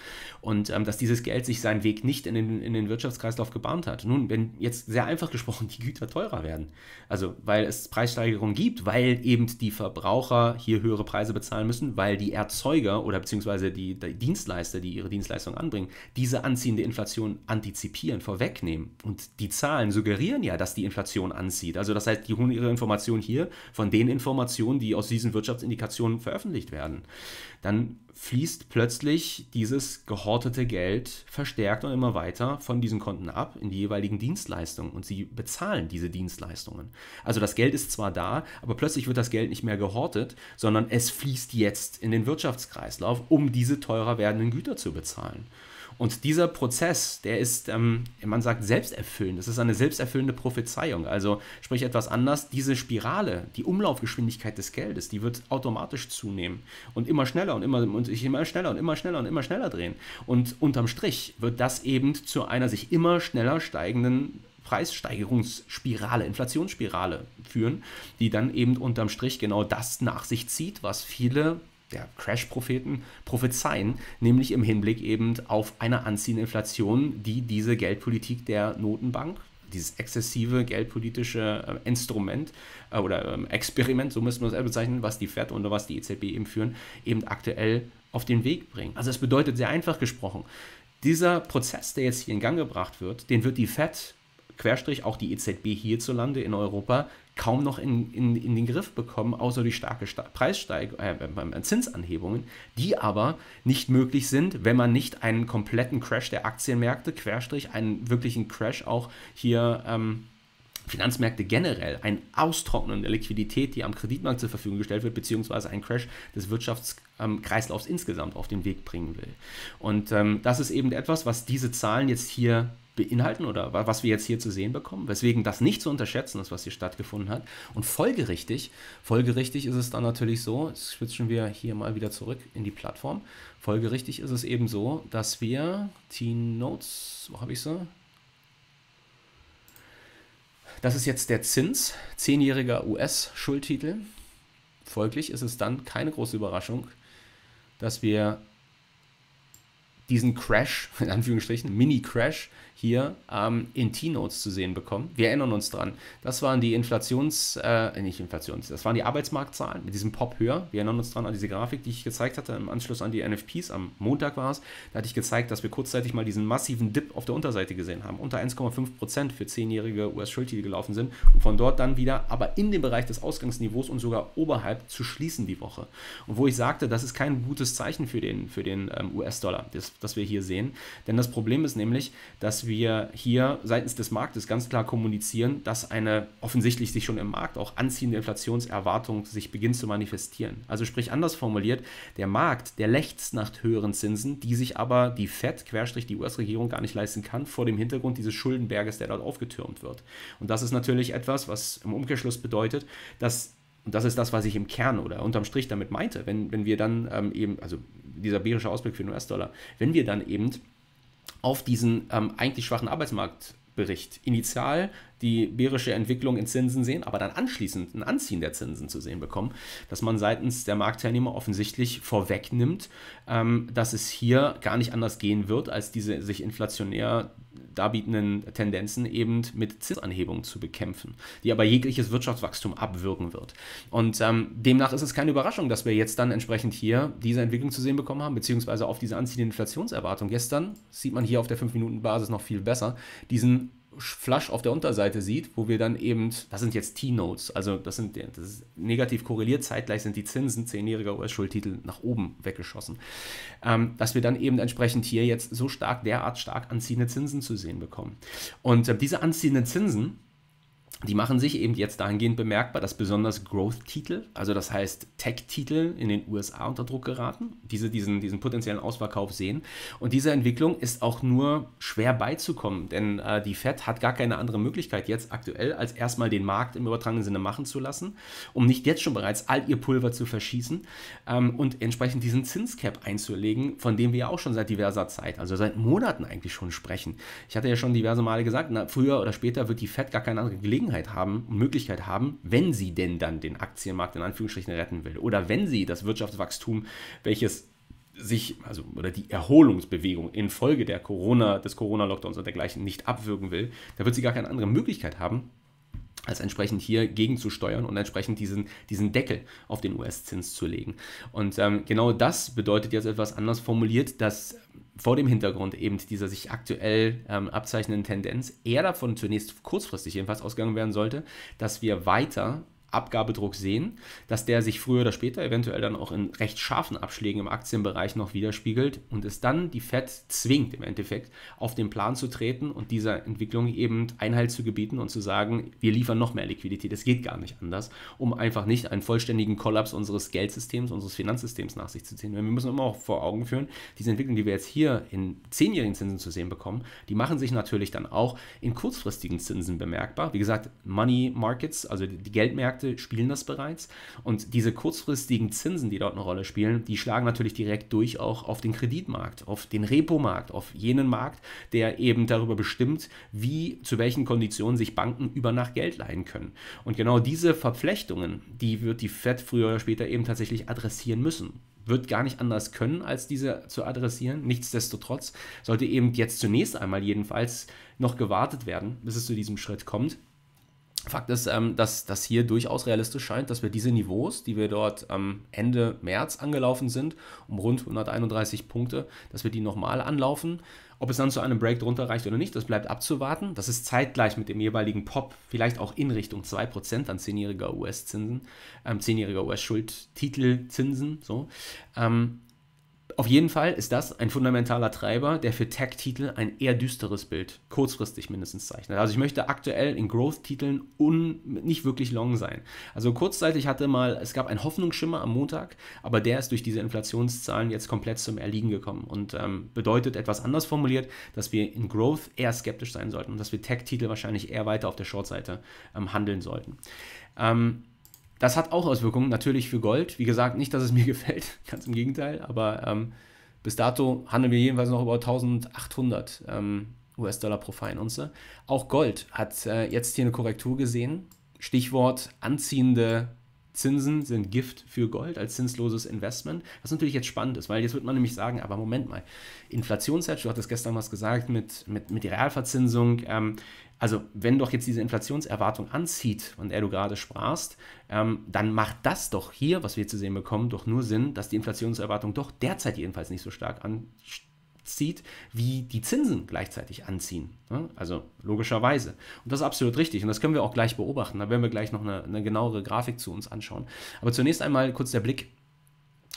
und ähm, dass dieses Geld sich seinen Weg nicht in den, in den Wirtschaftskreislauf gebahnt hat. Nun, wenn jetzt sehr einfach gesprochen die Güter teurer werden, also weil es Preissteigerungen gibt, weil eben die Verbraucher hier höhere Preise bezahlen müssen, weil die Erzeuger oder beziehungsweise die, die Dienstleister, die ihre Dienstleistungen anbringen, diese anziehende Inflation antizipieren, vorwegnehmen. Und die Zahlen suggerieren ja, dass die Inflation anzieht. Also das heißt, die holen ihre Informationen hier von den Informationen, Informationen, die aus diesen Wirtschaftsindikationen veröffentlicht werden. Dann fließt plötzlich dieses gehortete Geld verstärkt und immer weiter von diesen Konten ab in die jeweiligen Dienstleistungen und sie bezahlen diese Dienstleistungen. Also das Geld ist zwar da, aber plötzlich wird das Geld nicht mehr gehortet, sondern es fließt jetzt in den Wirtschaftskreislauf, um diese teurer werdenden Güter zu bezahlen. Und dieser Prozess, der ist, ähm, man sagt, selbsterfüllend. Das ist eine selbsterfüllende Prophezeiung. Also sprich etwas anders, diese Spirale, die Umlaufgeschwindigkeit des Geldes, die wird automatisch zunehmen und immer schneller und immer und sich immer schneller und immer schneller und immer schneller drehen. Und unterm Strich wird das eben zu einer sich immer schneller steigenden Preissteigerungsspirale, Inflationsspirale führen, die dann eben unterm Strich genau das nach sich zieht, was viele der Crash-Propheten prophezeien, nämlich im Hinblick eben auf eine anziehende Inflation, die diese Geldpolitik der Notenbank, dieses exzessive geldpolitische äh, Instrument äh, oder ähm, Experiment, so müssen wir es bezeichnen, was die FED und was die EZB eben führen, eben aktuell auf den Weg bringen. Also es bedeutet sehr einfach gesprochen, dieser Prozess, der jetzt hier in Gang gebracht wird, den wird die FED Querstrich auch die EZB hierzulande in Europa kaum noch in, in, in den Griff bekommen, außer durch starke Sta äh, Zinsanhebungen, die aber nicht möglich sind, wenn man nicht einen kompletten Crash der Aktienmärkte, Querstrich, einen wirklichen Crash auch hier. Ähm, Finanzmärkte generell ein Austrocknen der Liquidität, die am Kreditmarkt zur Verfügung gestellt wird, beziehungsweise ein Crash des Wirtschaftskreislaufs ähm, insgesamt auf den Weg bringen will. Und ähm, das ist eben etwas, was diese Zahlen jetzt hier beinhalten oder was wir jetzt hier zu sehen bekommen, weswegen das nicht zu unterschätzen ist, was hier stattgefunden hat. Und folgerichtig, folgerichtig ist es dann natürlich so, jetzt switchen wir hier mal wieder zurück in die Plattform, folgerichtig ist es eben so, dass wir Teen Notes, wo habe ich sie? Das ist jetzt der Zins, 10-jähriger US-Schuldtitel. Folglich ist es dann keine große Überraschung, dass wir diesen Crash, in Anführungsstrichen, Mini-Crash hier ähm, in T-Notes zu sehen bekommen. Wir erinnern uns dran. Das waren die Inflations, äh, nicht Inflations, das waren die Arbeitsmarktzahlen mit diesem Pop höher. Wir erinnern uns dran an diese Grafik, die ich gezeigt hatte im Anschluss an die NFPs. Am Montag war es. Da hatte ich gezeigt, dass wir kurzzeitig mal diesen massiven Dip auf der Unterseite gesehen haben. Unter 1,5 Prozent für 10-jährige US-Schuldtitel gelaufen sind. Und von dort dann wieder, aber in dem Bereich des Ausgangsniveaus und sogar oberhalb zu schließen die Woche. Und wo ich sagte, das ist kein gutes Zeichen für den, für den ähm, US-Dollar, das, das wir hier sehen. Denn das Problem ist nämlich, dass wir wir hier seitens des Marktes ganz klar kommunizieren, dass eine offensichtlich sich schon im Markt auch anziehende Inflationserwartung sich beginnt zu manifestieren. Also sprich anders formuliert, der Markt, der lechzt nach höheren Zinsen, die sich aber die Fed, querstrich die US-Regierung gar nicht leisten kann, vor dem Hintergrund dieses Schuldenberges, der dort aufgetürmt wird. Und das ist natürlich etwas, was im Umkehrschluss bedeutet, dass und das ist das, was ich im Kern oder unterm Strich damit meinte, wenn, wenn wir dann ähm, eben, also dieser bärische Ausblick für den US-Dollar, wenn wir dann eben auf diesen ähm, eigentlich schwachen Arbeitsmarktbericht. Initial die bärische Entwicklung in Zinsen sehen, aber dann anschließend ein Anziehen der Zinsen zu sehen bekommen, dass man seitens der Marktteilnehmer offensichtlich vorwegnimmt, ähm, dass es hier gar nicht anders gehen wird, als diese sich inflationär darbietenden Tendenzen eben mit Zinsanhebungen zu bekämpfen, die aber jegliches Wirtschaftswachstum abwirken wird. Und ähm, demnach ist es keine Überraschung, dass wir jetzt dann entsprechend hier diese Entwicklung zu sehen bekommen haben, beziehungsweise auf diese anziehende Inflationserwartung. Gestern sieht man hier auf der 5-Minuten-Basis noch viel besser diesen Flasch auf der Unterseite sieht, wo wir dann eben, das sind jetzt T-Notes, also das sind das negativ korreliert, zeitgleich sind die Zinsen zehnjähriger US-Schuldtitel nach oben weggeschossen, ähm, dass wir dann eben entsprechend hier jetzt so stark, derart stark anziehende Zinsen zu sehen bekommen. Und äh, diese anziehenden Zinsen, die machen sich eben jetzt dahingehend bemerkbar, dass besonders Growth-Titel, also das heißt Tech-Titel in den USA unter Druck geraten, diese, diesen, diesen potenziellen Ausverkauf sehen. Und diese Entwicklung ist auch nur schwer beizukommen, denn äh, die Fed hat gar keine andere Möglichkeit jetzt aktuell, als erstmal den Markt im übertragenen Sinne machen zu lassen, um nicht jetzt schon bereits all ihr Pulver zu verschießen ähm, und entsprechend diesen Zinscap einzulegen, von dem wir ja auch schon seit diverser Zeit, also seit Monaten eigentlich schon sprechen. Ich hatte ja schon diverse Male gesagt, na, früher oder später wird die Fed gar keine andere Gelegenheit Gelegenheit haben und Möglichkeit haben, wenn sie denn dann den Aktienmarkt in Anführungsstrichen retten will oder wenn sie das Wirtschaftswachstum, welches sich, also oder die Erholungsbewegung infolge der Corona, des Corona-Lockdowns und dergleichen nicht abwirken will, da wird sie gar keine andere Möglichkeit haben, als entsprechend hier gegenzusteuern und entsprechend diesen, diesen Deckel auf den US-Zins zu legen. Und ähm, genau das bedeutet jetzt etwas anders formuliert, dass vor dem Hintergrund eben dieser sich aktuell ähm, abzeichnenden Tendenz eher davon zunächst kurzfristig jedenfalls ausgegangen werden sollte, dass wir weiter Abgabedruck sehen, dass der sich früher oder später eventuell dann auch in recht scharfen Abschlägen im Aktienbereich noch widerspiegelt und es dann die FED zwingt, im Endeffekt auf den Plan zu treten und dieser Entwicklung eben Einhalt zu gebieten und zu sagen, wir liefern noch mehr Liquidität, es geht gar nicht anders, um einfach nicht einen vollständigen Kollaps unseres Geldsystems, unseres Finanzsystems nach sich zu ziehen. wir müssen immer auch vor Augen führen, diese Entwicklung, die wir jetzt hier in zehnjährigen Zinsen zu sehen bekommen, die machen sich natürlich dann auch in kurzfristigen Zinsen bemerkbar. Wie gesagt, Money Markets, also die Geldmärkte, Märkte spielen das bereits. Und diese kurzfristigen Zinsen, die dort eine Rolle spielen, die schlagen natürlich direkt durch auch auf den Kreditmarkt, auf den Repo-Markt, auf jenen Markt, der eben darüber bestimmt, wie, zu welchen Konditionen sich Banken über Nacht Geld leihen können. Und genau diese Verflechtungen, die wird die Fed früher oder später eben tatsächlich adressieren müssen wird gar nicht anders können, als diese zu adressieren. Nichtsdestotrotz sollte eben jetzt zunächst einmal jedenfalls noch gewartet werden, bis es zu diesem Schritt kommt. Fakt ist, ähm, dass das hier durchaus realistisch scheint, dass wir diese Niveaus, die wir dort am ähm, Ende März angelaufen sind, um rund 131 Punkte, dass wir die nochmal anlaufen. Ob es dann zu einem Break drunter reicht oder nicht, das bleibt abzuwarten. Das ist zeitgleich mit dem jeweiligen Pop, vielleicht auch in Richtung 2% an 10-jähriger US-Zinsen, ähm, 10-jähriger US-Schuldtitelzinsen. So. Ähm, auf jeden Fall ist das ein fundamentaler Treiber, der für Tech-Titel ein eher düsteres Bild, kurzfristig mindestens, zeichnet. Also ich möchte aktuell in Growth-Titeln nicht wirklich long sein. Also kurzzeitig hatte mal, es gab einen Hoffnungsschimmer am Montag, aber der ist durch diese Inflationszahlen jetzt komplett zum Erliegen gekommen und ähm, bedeutet etwas anders formuliert, dass wir in Growth eher skeptisch sein sollten und dass wir Tech-Titel wahrscheinlich eher weiter auf der Short-Seite ähm, handeln sollten. Ähm, das hat auch Auswirkungen, natürlich für Gold. Wie gesagt, nicht, dass es mir gefällt, ganz im Gegenteil, aber ähm, bis dato handeln wir jedenfalls noch über 1800 ähm, US-Dollar pro Feinunze. Auch Gold hat äh, jetzt hier eine Korrektur gesehen. Stichwort anziehende Zinsen sind Gift für Gold als zinsloses Investment. Was natürlich jetzt spannend ist, weil jetzt wird man nämlich sagen, aber Moment mal, Inflationshedge, du hattest gestern was gesagt mit, mit, mit der Realverzinsung, ähm, also wenn doch jetzt diese Inflationserwartung anzieht, von der du gerade sprachst, ähm, dann macht das doch hier, was wir zu sehen bekommen, doch nur Sinn, dass die Inflationserwartung doch derzeit jedenfalls nicht so stark ansteigt zieht, wie die Zinsen gleichzeitig anziehen. Ne? Also logischerweise. Und das ist absolut richtig. Und das können wir auch gleich beobachten. Da werden wir gleich noch eine, eine genauere Grafik zu uns anschauen. Aber zunächst einmal kurz der Blick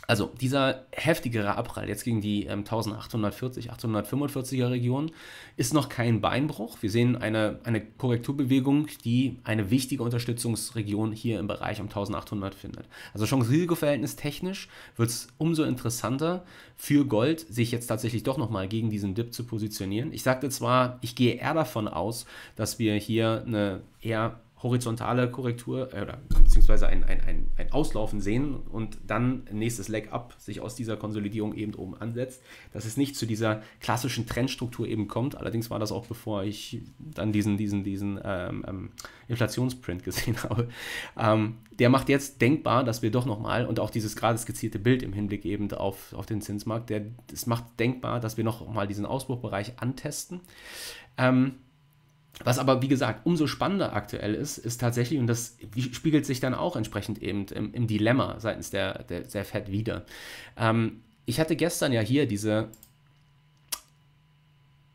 also dieser heftigere Abprall jetzt gegen die ähm, 1840, 1845 er Region ist noch kein Beinbruch. Wir sehen eine, eine Korrekturbewegung, die eine wichtige Unterstützungsregion hier im Bereich um 1800 findet. Also Chance-Risiko-Verhältnis technisch wird es umso interessanter für Gold, sich jetzt tatsächlich doch nochmal gegen diesen Dip zu positionieren. Ich sagte zwar, ich gehe eher davon aus, dass wir hier eine eher horizontale Korrektur äh, oder beziehungsweise ein, ein, ein, ein Auslaufen sehen und dann nächstes Leg up sich aus dieser Konsolidierung eben oben ansetzt, dass es nicht zu dieser klassischen Trendstruktur eben kommt. Allerdings war das auch bevor ich dann diesen, diesen, diesen ähm, ähm, Inflationsprint gesehen habe. Ähm, der macht jetzt denkbar, dass wir doch nochmal und auch dieses gerade skizzierte Bild im Hinblick eben auf, auf den Zinsmarkt, der, das macht denkbar, dass wir nochmal diesen Ausbruchbereich antesten. Ähm, was aber, wie gesagt, umso spannender aktuell ist, ist tatsächlich, und das spiegelt sich dann auch entsprechend eben im, im Dilemma seitens der, der, der FED wieder. Ähm, ich hatte gestern ja hier diese,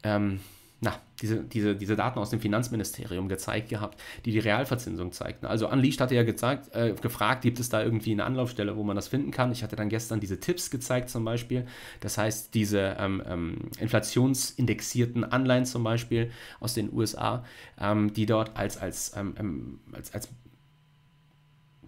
ähm, na, diese, diese, diese Daten aus dem Finanzministerium gezeigt gehabt, die die Realverzinsung zeigten. Also Unleashed hatte ja gesagt, äh, gefragt, gibt es da irgendwie eine Anlaufstelle, wo man das finden kann. Ich hatte dann gestern diese Tipps gezeigt zum Beispiel. Das heißt, diese ähm, ähm, inflationsindexierten Anleihen zum Beispiel aus den USA, ähm, die dort als, als, ähm, ähm, als, als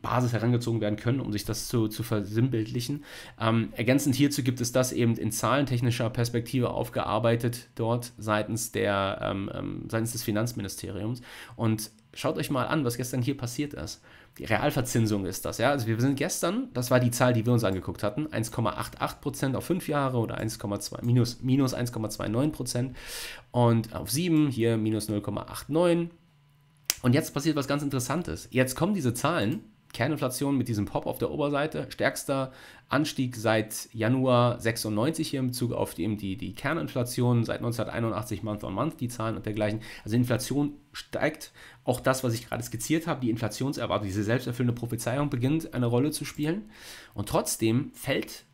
Basis herangezogen werden können, um sich das zu, zu versimpeltlichen. Ähm, ergänzend hierzu gibt es das eben in zahlentechnischer Perspektive aufgearbeitet dort seitens, der, ähm, ähm, seitens des Finanzministeriums. Und schaut euch mal an, was gestern hier passiert ist. Die Realverzinsung ist das, ja. Also wir sind gestern, das war die Zahl, die wir uns angeguckt hatten, 1,88% auf 5 Jahre oder 1,2, minus, minus 1,29% und auf 7 hier minus 0,89%. Und jetzt passiert was ganz Interessantes. Jetzt kommen diese Zahlen Kerninflation mit diesem Pop auf der Oberseite, stärkster Anstieg seit Januar 96 hier im Bezug auf eben die, die Kerninflation seit 1981 Month on Month, die Zahlen und dergleichen. Also Inflation steigt. Auch das, was ich gerade skizziert habe, die Inflationserwartung, diese selbsterfüllende Prophezeiung beginnt eine Rolle zu spielen. Und trotzdem fällt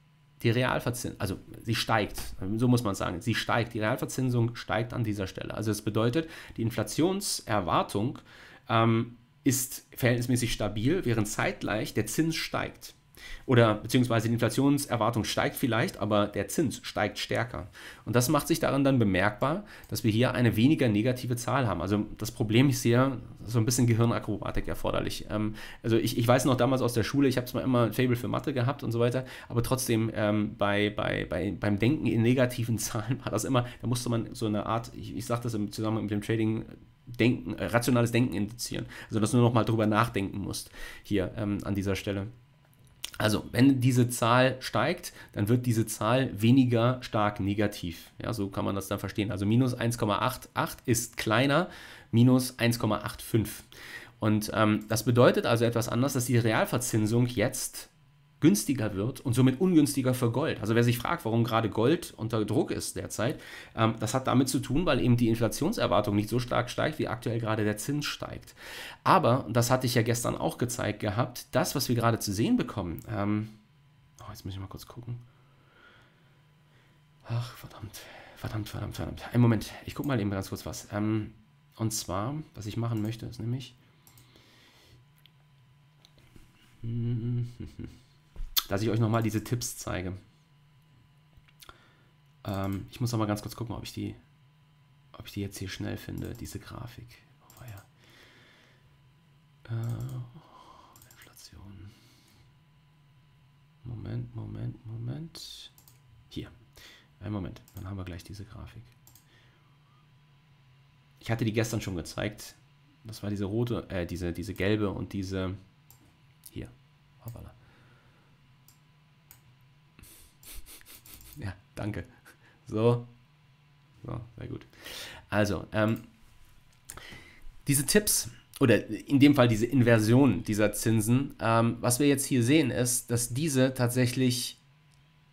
die Realverzinsung, also sie steigt, so muss man sagen, sie steigt, die Realverzinsung steigt an dieser Stelle. Also das bedeutet, die Inflationserwartung ähm, ist verhältnismäßig stabil, während zeitgleich der Zins steigt. Oder beziehungsweise die Inflationserwartung steigt vielleicht, aber der Zins steigt stärker. Und das macht sich daran dann bemerkbar, dass wir hier eine weniger negative Zahl haben. Also das Problem ist hier so ein bisschen Gehirnakrobatik erforderlich. Ähm, also ich, ich weiß noch damals aus der Schule, ich habe zwar immer ein Fable für Mathe gehabt und so weiter, aber trotzdem ähm, bei, bei, bei, beim Denken in negativen Zahlen war das immer, da musste man so eine Art, ich, ich sage das im Zusammenhang mit dem Trading Denken, äh, rationales Denken induzieren. Also dass du nur nochmal drüber nachdenken musst hier ähm, an dieser Stelle. Also, wenn diese Zahl steigt, dann wird diese Zahl weniger stark negativ. Ja, so kann man das dann verstehen. Also minus 1,88 ist kleiner, minus 1,85. Und ähm, das bedeutet also etwas anders, dass die Realverzinsung jetzt günstiger wird und somit ungünstiger für Gold. Also wer sich fragt, warum gerade Gold unter Druck ist derzeit, ähm, das hat damit zu tun, weil eben die Inflationserwartung nicht so stark steigt, wie aktuell gerade der Zins steigt. Aber, das hatte ich ja gestern auch gezeigt gehabt, das, was wir gerade zu sehen bekommen, ähm, oh, jetzt muss ich mal kurz gucken. Ach, verdammt, verdammt, verdammt, verdammt. Einen Moment, ich gucke mal eben ganz kurz was. Ähm, und zwar, was ich machen möchte, ist nämlich... Hm, hm, hm, dass ich euch nochmal diese Tipps zeige. Ähm, ich muss nochmal ganz kurz gucken, ob ich, die, ob ich die jetzt hier schnell finde, diese Grafik. Oh, ja. äh, Inflation. Moment, Moment, Moment. Hier. Ein Moment, dann haben wir gleich diese Grafik. Ich hatte die gestern schon gezeigt. Das war diese rote, äh, diese, diese gelbe und diese hier. Hoppala. Ja, danke. So. So, sehr gut. Also, ähm, diese Tipps oder in dem Fall diese Inversion dieser Zinsen, ähm, was wir jetzt hier sehen, ist, dass diese tatsächlich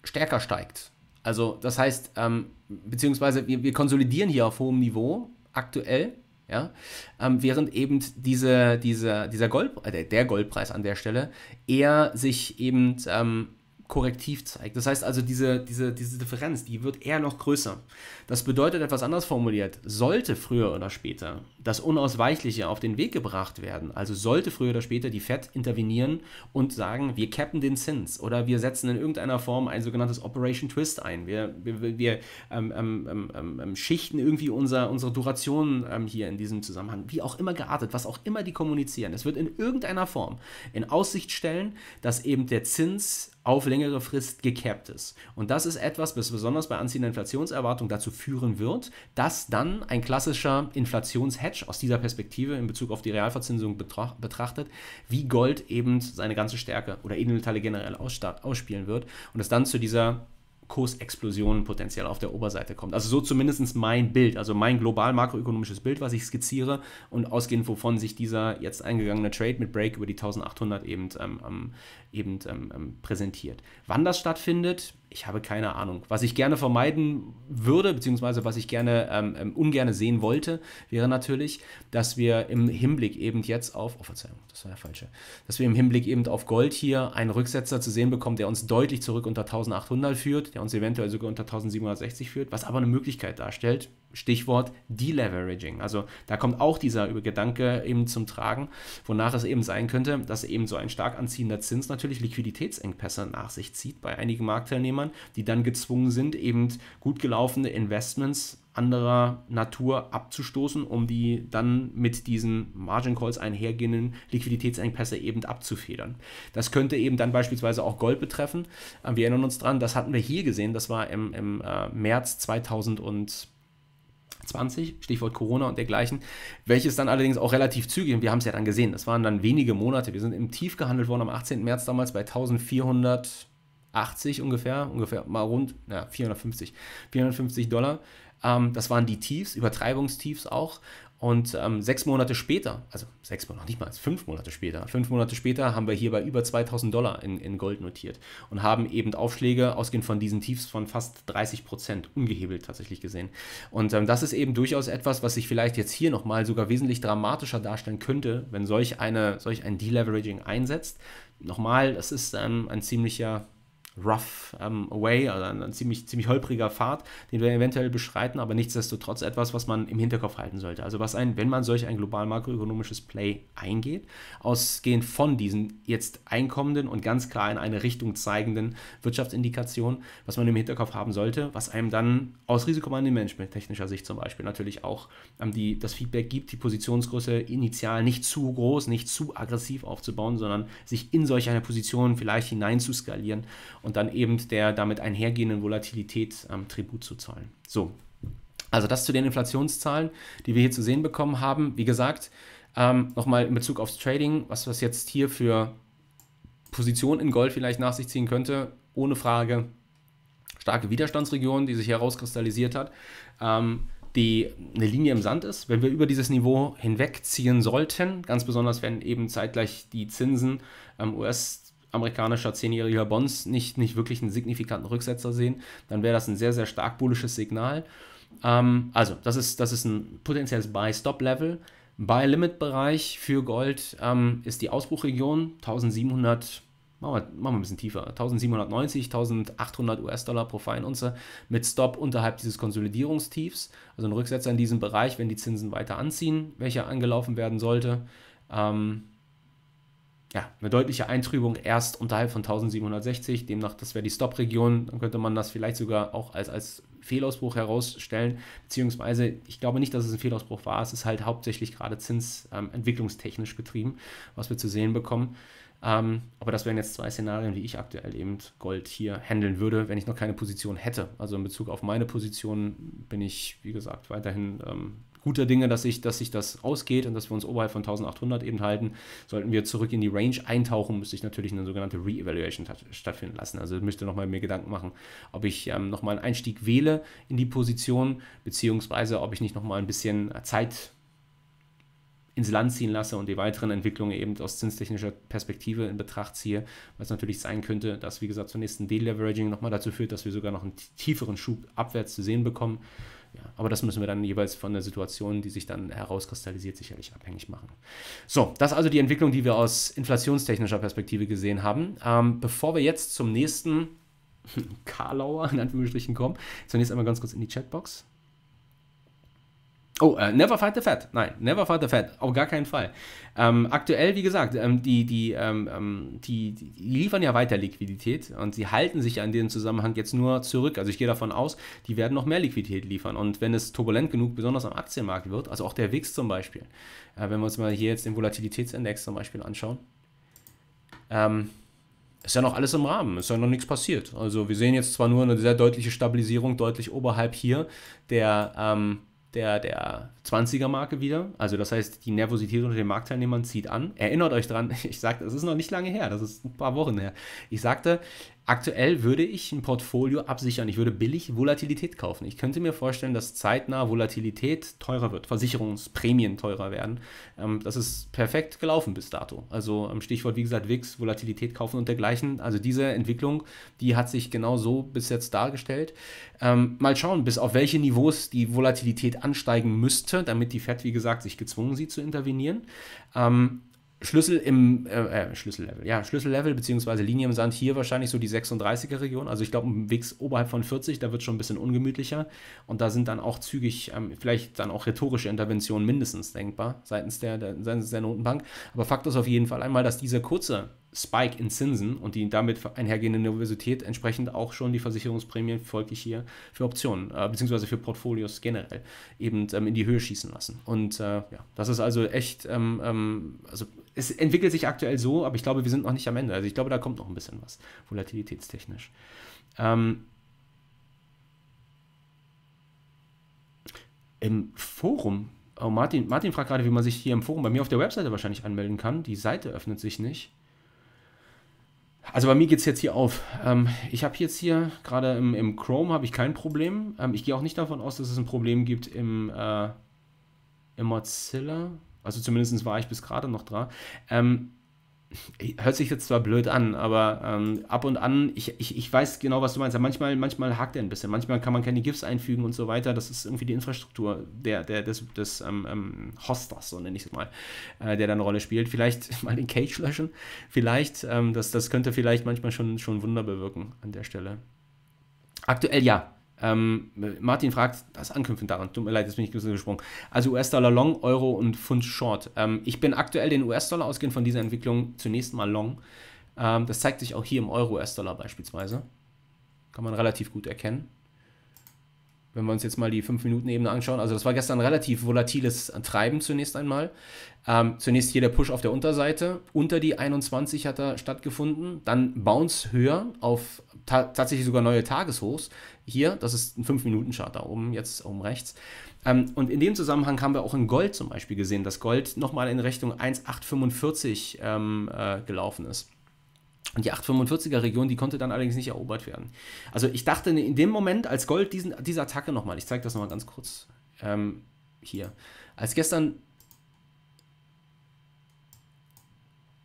stärker steigt. Also das heißt, ähm, beziehungsweise wir, wir, konsolidieren hier auf hohem Niveau aktuell, ja, ähm, während eben diese, diese, dieser Gold, äh, der, der Goldpreis an der Stelle eher sich eben ähm, korrektiv zeigt. Das heißt also, diese, diese, diese Differenz, die wird eher noch größer. Das bedeutet etwas anders formuliert, sollte früher oder später das Unausweichliche auf den Weg gebracht werden, also sollte früher oder später die FED intervenieren und sagen, wir cappen den Zins oder wir setzen in irgendeiner Form ein sogenanntes Operation Twist ein, wir, wir, wir ähm ähm, ähm, ähm, ähm, schichten irgendwie unser, unsere Duration ähm, hier in diesem Zusammenhang, wie auch immer geartet, was auch immer die kommunizieren. Es wird in irgendeiner Form in Aussicht stellen, dass eben der Zins auf längere Frist gecapped ist. Und das ist etwas, was besonders bei anziehender Inflationserwartung dazu führen wird, dass dann ein klassischer Inflationshedge aus dieser Perspektive in Bezug auf die Realverzinsung betrachtet, wie Gold eben seine ganze Stärke oder Edelmetalle generell ausspielen wird und es dann zu dieser Kursexplosionen potenziell auf der Oberseite kommt. Also so zumindest mein Bild, also mein global makroökonomisches Bild, was ich skizziere und ausgehend wovon sich dieser jetzt eingegangene Trade mit Break über die 1800 eben, ähm, ähm eben ähm, ähm, präsentiert. Wann das stattfindet, ich habe keine Ahnung. Was ich gerne vermeiden würde, beziehungsweise was ich gerne ähm, ähm, ungerne sehen wollte, wäre natürlich, dass wir im Hinblick eben jetzt auf, oh Verzeihung, das war der falsche, dass wir im Hinblick eben auf Gold hier einen Rücksetzer zu sehen bekommen, der uns deutlich zurück unter 1800 führt der uns eventuell sogar unter 1760 führt, was aber eine Möglichkeit darstellt. Stichwort Deleveraging. Also da kommt auch dieser Gedanke eben zum Tragen, wonach es eben sein könnte, dass eben so ein stark anziehender Zins natürlich Liquiditätsengpässe nach sich zieht bei einigen Marktteilnehmern, die dann gezwungen sind, eben gut gelaufene Investments anderer Natur abzustoßen, um die dann mit diesen Margin Calls einhergehenden Liquiditätsengpässe eben abzufedern. Das könnte eben dann beispielsweise auch Gold betreffen. Äh, wir erinnern uns dran, das hatten wir hier gesehen, das war im, im äh, März 2020. Stichwort Corona und dergleichen, welches dann allerdings auch relativ zügig, und wir haben es ja dann gesehen, das waren dann wenige Monate, wir sind im Tief gehandelt worden am 18. März damals bei 1480 ungefähr, ungefähr mal rund, ja, 450, 450 Dollar ähm, das waren die Tiefs, Übertreibungstiefs auch. Und ähm, sechs Monate später, also sechs Monate, noch nicht mal, fünf Monate später, fünf Monate später haben wir hier bei über 2000 Dollar in, in Gold notiert und haben eben Aufschläge ausgehend von diesen Tiefs von fast 30 Prozent, ungehebelt tatsächlich gesehen. Und ähm, das ist eben durchaus etwas, was sich vielleicht jetzt hier nochmal sogar wesentlich dramatischer darstellen könnte, wenn solch, eine, solch ein Deleveraging einsetzt. Nochmal, das ist ähm, ein ziemlicher rough ähm, way, also ein, ein ziemlich, ziemlich holpriger Pfad, den wir eventuell beschreiten, aber nichtsdestotrotz etwas, was man im Hinterkopf halten sollte. Also was ein, wenn man solch ein global makroökonomisches Play eingeht, ausgehend von diesen jetzt einkommenden und ganz klar in eine Richtung zeigenden Wirtschaftsindikationen, was man im Hinterkopf haben sollte, was einem dann aus Risikomanagement technischer Sicht zum Beispiel natürlich auch ähm, die, das Feedback gibt, die Positionsgröße initial nicht zu groß, nicht zu aggressiv aufzubauen, sondern sich in solch eine Position vielleicht hinein zu skalieren und dann eben der damit einhergehenden Volatilität ähm, Tribut zu zahlen. So, also das zu den Inflationszahlen, die wir hier zu sehen bekommen haben. Wie gesagt, ähm, nochmal in Bezug aufs Trading, was das jetzt hier für Position in Gold vielleicht nach sich ziehen könnte, ohne Frage. Starke Widerstandsregion, die sich herauskristallisiert hat, ähm, die eine Linie im Sand ist. Wenn wir über dieses Niveau hinwegziehen sollten, ganz besonders wenn eben zeitgleich die Zinsen, ähm, US-Zinsen, amerikanischer 10-jähriger Bonds nicht, nicht wirklich einen signifikanten Rücksetzer sehen, dann wäre das ein sehr, sehr stark bullisches Signal. Ähm, also, das ist, das ist ein potenzielles Buy-Stop-Level. Buy-Limit-Bereich für Gold ähm, ist die Ausbruchregion 1700, machen wir, machen wir ein bisschen tiefer, 1790, 1800 US-Dollar pro Feinunze mit Stop unterhalb dieses Konsolidierungstiefs. Also ein Rücksetzer in diesem Bereich, wenn die Zinsen weiter anziehen, welcher angelaufen werden sollte. Ähm, ja, eine deutliche Eintrübung erst unterhalb von 1760, demnach das wäre die Stop-Region, dann könnte man das vielleicht sogar auch als, als Fehlausbruch herausstellen, beziehungsweise ich glaube nicht, dass es ein Fehlausbruch war, es ist halt hauptsächlich gerade zinsentwicklungstechnisch ähm, getrieben, was wir zu sehen bekommen. Ähm, aber das wären jetzt zwei Szenarien, wie ich aktuell eben Gold hier handeln würde, wenn ich noch keine Position hätte. Also in Bezug auf meine Position bin ich, wie gesagt, weiterhin ähm, guter Dinge, dass sich dass ich das ausgeht und dass wir uns oberhalb von 1800 eben halten. Sollten wir zurück in die Range eintauchen, müsste ich natürlich eine sogenannte Re-Evaluation stattfinden lassen. Also ich möchte nochmal mir Gedanken machen, ob ich ähm, nochmal einen Einstieg wähle in die Position, beziehungsweise ob ich nicht nochmal ein bisschen Zeit ins Land ziehen lasse und die weiteren Entwicklungen eben aus zinstechnischer Perspektive in Betracht ziehe, was natürlich sein könnte, dass, wie gesagt, zunächst ein Deleveraging nochmal dazu führt, dass wir sogar noch einen tieferen Schub abwärts zu sehen bekommen ja, aber das müssen wir dann jeweils von der Situation, die sich dann herauskristallisiert, sicherlich abhängig machen. So, das ist also die Entwicklung, die wir aus inflationstechnischer Perspektive gesehen haben. Ähm, bevor wir jetzt zum nächsten Karlauer in Anführungsstrichen kommen, zunächst einmal ganz kurz in die Chatbox. Oh, äh, Never Fight the Fat. Nein, Never Fight the Fat. Auf gar keinen Fall. Ähm, aktuell, wie gesagt, ähm, die, die, ähm, ähm, die, die, liefern ja weiter Liquidität und sie halten sich an den Zusammenhang jetzt nur zurück. Also ich gehe davon aus, die werden noch mehr Liquidität liefern. Und wenn es turbulent genug, besonders am Aktienmarkt wird, also auch der WIX zum Beispiel, äh, wenn wir uns mal hier jetzt den Volatilitätsindex zum Beispiel anschauen, ähm, ist ja noch alles im Rahmen, ist ja noch nichts passiert. Also wir sehen jetzt zwar nur eine sehr deutliche Stabilisierung, deutlich oberhalb hier der... Ähm, der, der 20er-Marke wieder. Also das heißt, die Nervosität unter den Marktteilnehmern zieht an. Erinnert euch dran, ich sagte, es ist noch nicht lange her, das ist ein paar Wochen her. Ich sagte, aktuell würde ich ein Portfolio absichern. Ich würde billig Volatilität kaufen. Ich könnte mir vorstellen, dass zeitnah Volatilität teurer wird, Versicherungsprämien teurer werden. Ähm, das ist perfekt gelaufen bis dato. Also ähm, Stichwort, wie gesagt, WIX, Volatilität kaufen und dergleichen. Also diese Entwicklung, die hat sich genau so bis jetzt dargestellt. Ähm, mal schauen, bis auf welche Niveaus die Volatilität ansteigen müsste Spritze, damit die FED, wie gesagt, sich gezwungen sieht zu intervenieren. Ähm, Schlüssel im äh, äh, Schlüssellevel, ja, Schlüssellevel beziehungsweise Linie im Sand hier wahrscheinlich so die 36er Region. Also ich glaube, im oberhalb von 40, da wird schon ein bisschen ungemütlicher. Und da sind dann auch zügig, ähm, vielleicht dann auch rhetorische Interventionen mindestens denkbar seitens der, der, seitens der Notenbank. Aber Fakt ist auf jeden Fall einmal, dass dieser kurze Spike in Zinsen und die damit einhergehende Nervosität entsprechend auch schon die Versicherungsprämien folglich hier für Optionen äh, beziehungsweise für Portfolios generell eben ähm, in die Höhe schießen lassen. Und äh, ja, das ist also echt, ähm, ähm, also es entwickelt sich aktuell so, aber ich glaube, wir sind noch nicht am Ende. Also ich glaube, da kommt noch ein bisschen was, volatilitätstechnisch. Ähm, Im Forum Oh, Martin, Martin fragt gerade, wie man sich hier im Forum bei mir auf der Webseite wahrscheinlich anmelden kann. Die Seite öffnet sich nicht. Also bei mir geht es jetzt hier auf. Ähm, ich habe jetzt hier, gerade im, im, Chrome habe ich kein Problem. Ähm, ich gehe auch nicht davon aus, dass es ein Problem gibt im, äh, im Mozilla. Also zumindest war ich bis gerade noch dran. Ähm, hört sich jetzt zwar blöd an, aber ähm, ab und an, ich, ich, ich weiß genau, was du meinst. Manchmal, manchmal hakt er ein bisschen, manchmal kann man keine GIFs einfügen und so weiter. Das ist irgendwie die Infrastruktur der, der, des, des ähm, ähm Hosters, so nenne ich es mal, äh, der da eine Rolle spielt. Vielleicht mal den Cage löschen. Vielleicht, ähm, das, das könnte vielleicht manchmal schon, schon Wunder bewirken an der Stelle. Aktuell ja, ähm, Martin fragt, das Anknüpfen daran, tut mir leid, jetzt bin ich gesprungen. Also US-Dollar long, Euro und Pfund short. Ähm, ich bin aktuell den US-Dollar ausgehend von dieser Entwicklung zunächst mal long. Ähm, das zeigt sich auch hier im Euro-US-Dollar beispielsweise. Kann man relativ gut erkennen wenn wir uns jetzt mal die 5-Minuten-Ebene anschauen. Also das war gestern relativ volatiles Treiben zunächst einmal. Ähm, zunächst hier der Push auf der Unterseite. Unter die 21 hat er stattgefunden. Dann Bounce höher auf ta tatsächlich sogar neue Tageshochs. Hier, das ist ein 5-Minuten-Chart da oben, jetzt oben rechts. Ähm, und in dem Zusammenhang haben wir auch in Gold zum Beispiel gesehen, dass Gold nochmal in Richtung 1,845 ähm, äh, gelaufen ist. Und die 845er Region, die konnte dann allerdings nicht erobert werden. Also ich dachte in dem Moment, als Gold diesen, diese Attacke nochmal, ich zeige das nochmal ganz kurz ähm, hier, als gestern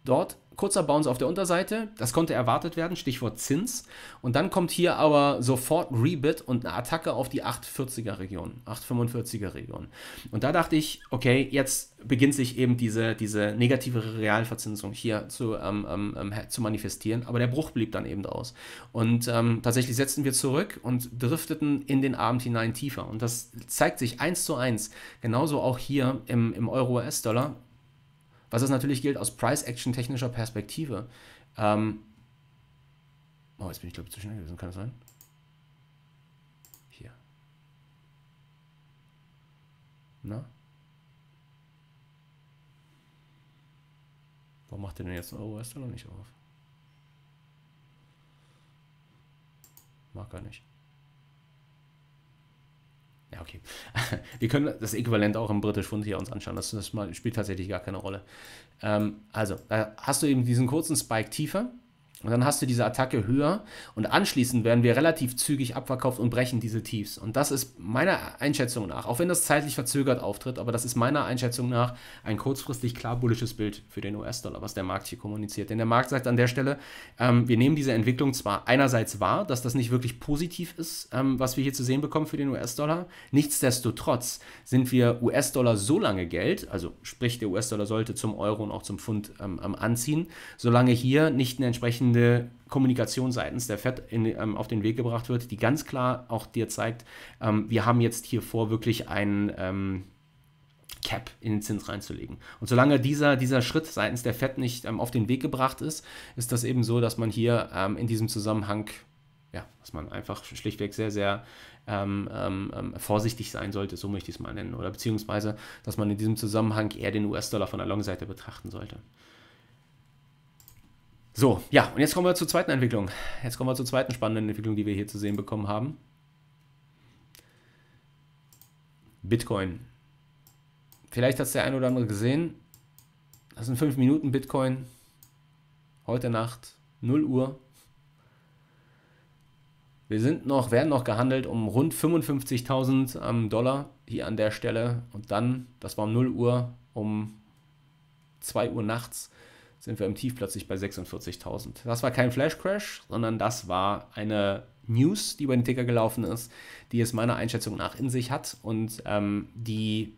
dort kurzer Bounce auf der Unterseite, das konnte erwartet werden, Stichwort Zins. Und dann kommt hier aber sofort Rebit und eine Attacke auf die 840er Region, 845er Region. Und da dachte ich, okay, jetzt beginnt sich eben diese, diese negative Realverzinsung hier zu, ähm, ähm, ähm zu manifestieren, aber der Bruch blieb dann eben aus. Und ähm, tatsächlich setzten wir zurück und drifteten in den Abend hinein tiefer. Und das zeigt sich eins zu eins, genauso auch hier im, im Euro-US-Dollar was es natürlich gilt aus Price-Action-technischer Perspektive. Ähm oh, jetzt bin ich glaube ich zu schnell gewesen, kann das sein? Hier. Na? Warum macht der denn jetzt euro OS noch nicht auf? Mag er nicht. Ja, okay. Wir können das Äquivalent auch im britisch Fund hier uns anschauen. Das, das spielt tatsächlich gar keine Rolle. Ähm, also, da hast du eben diesen kurzen Spike tiefer und dann hast du diese Attacke höher und anschließend werden wir relativ zügig abverkauft und brechen diese Tiefs. Und das ist meiner Einschätzung nach, auch wenn das zeitlich verzögert auftritt, aber das ist meiner Einschätzung nach ein kurzfristig klar bullisches Bild für den US-Dollar, was der Markt hier kommuniziert. Denn der Markt sagt an der Stelle, ähm, wir nehmen diese Entwicklung zwar einerseits wahr, dass das nicht wirklich positiv ist, ähm, was wir hier zu sehen bekommen für den US-Dollar. Nichtsdestotrotz sind wir US-Dollar so lange Geld, also sprich der US-Dollar sollte zum Euro und auch zum Pfund ähm, anziehen, solange hier nicht eine entsprechende eine Kommunikation seitens der FED in, ähm, auf den Weg gebracht wird, die ganz klar auch dir zeigt, ähm, wir haben jetzt hier vor, wirklich einen ähm, Cap in den Zins reinzulegen. Und solange dieser, dieser Schritt seitens der FED nicht ähm, auf den Weg gebracht ist, ist das eben so, dass man hier ähm, in diesem Zusammenhang, ja, dass man einfach schlichtweg sehr, sehr ähm, vorsichtig sein sollte, so möchte ich es mal nennen, oder beziehungsweise, dass man in diesem Zusammenhang eher den US-Dollar von der Long-Seite betrachten sollte. So, ja, und jetzt kommen wir zur zweiten Entwicklung. Jetzt kommen wir zur zweiten spannenden Entwicklung, die wir hier zu sehen bekommen haben. Bitcoin. Vielleicht hat es der ein oder andere gesehen. Das sind 5 Minuten Bitcoin. Heute Nacht, 0 Uhr. Wir sind noch, werden noch gehandelt um rund 55.000 ähm, Dollar hier an der Stelle. Und dann, das war um 0 Uhr, um 2 Uhr nachts, sind wir im Tief plötzlich bei 46.000. Das war kein Flash Crash, sondern das war eine News, die über den Ticker gelaufen ist, die es meiner Einschätzung nach in sich hat und ähm, die,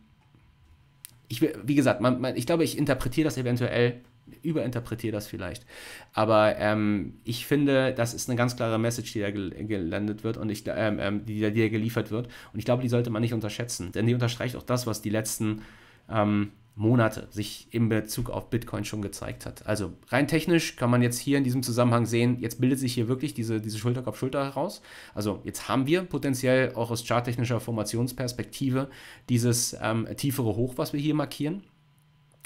ich, wie gesagt, man, man, ich glaube, ich interpretiere das eventuell, überinterpretiere das vielleicht, aber ähm, ich finde, das ist eine ganz klare Message, die da gelandet wird und ich, ähm, ähm die, die da geliefert wird und ich glaube, die sollte man nicht unterschätzen, denn die unterstreicht auch das, was die letzten ähm, Monate sich im Bezug auf Bitcoin schon gezeigt hat. Also rein technisch kann man jetzt hier in diesem Zusammenhang sehen, jetzt bildet sich hier wirklich diese, diese Schulter Schulter heraus. Also jetzt haben wir potenziell auch aus charttechnischer Formationsperspektive dieses ähm, tiefere Hoch, was wir hier markieren.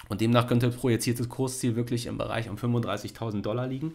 Und demnach könnte projiziertes Kursziel wirklich im Bereich um 35.000 Dollar liegen.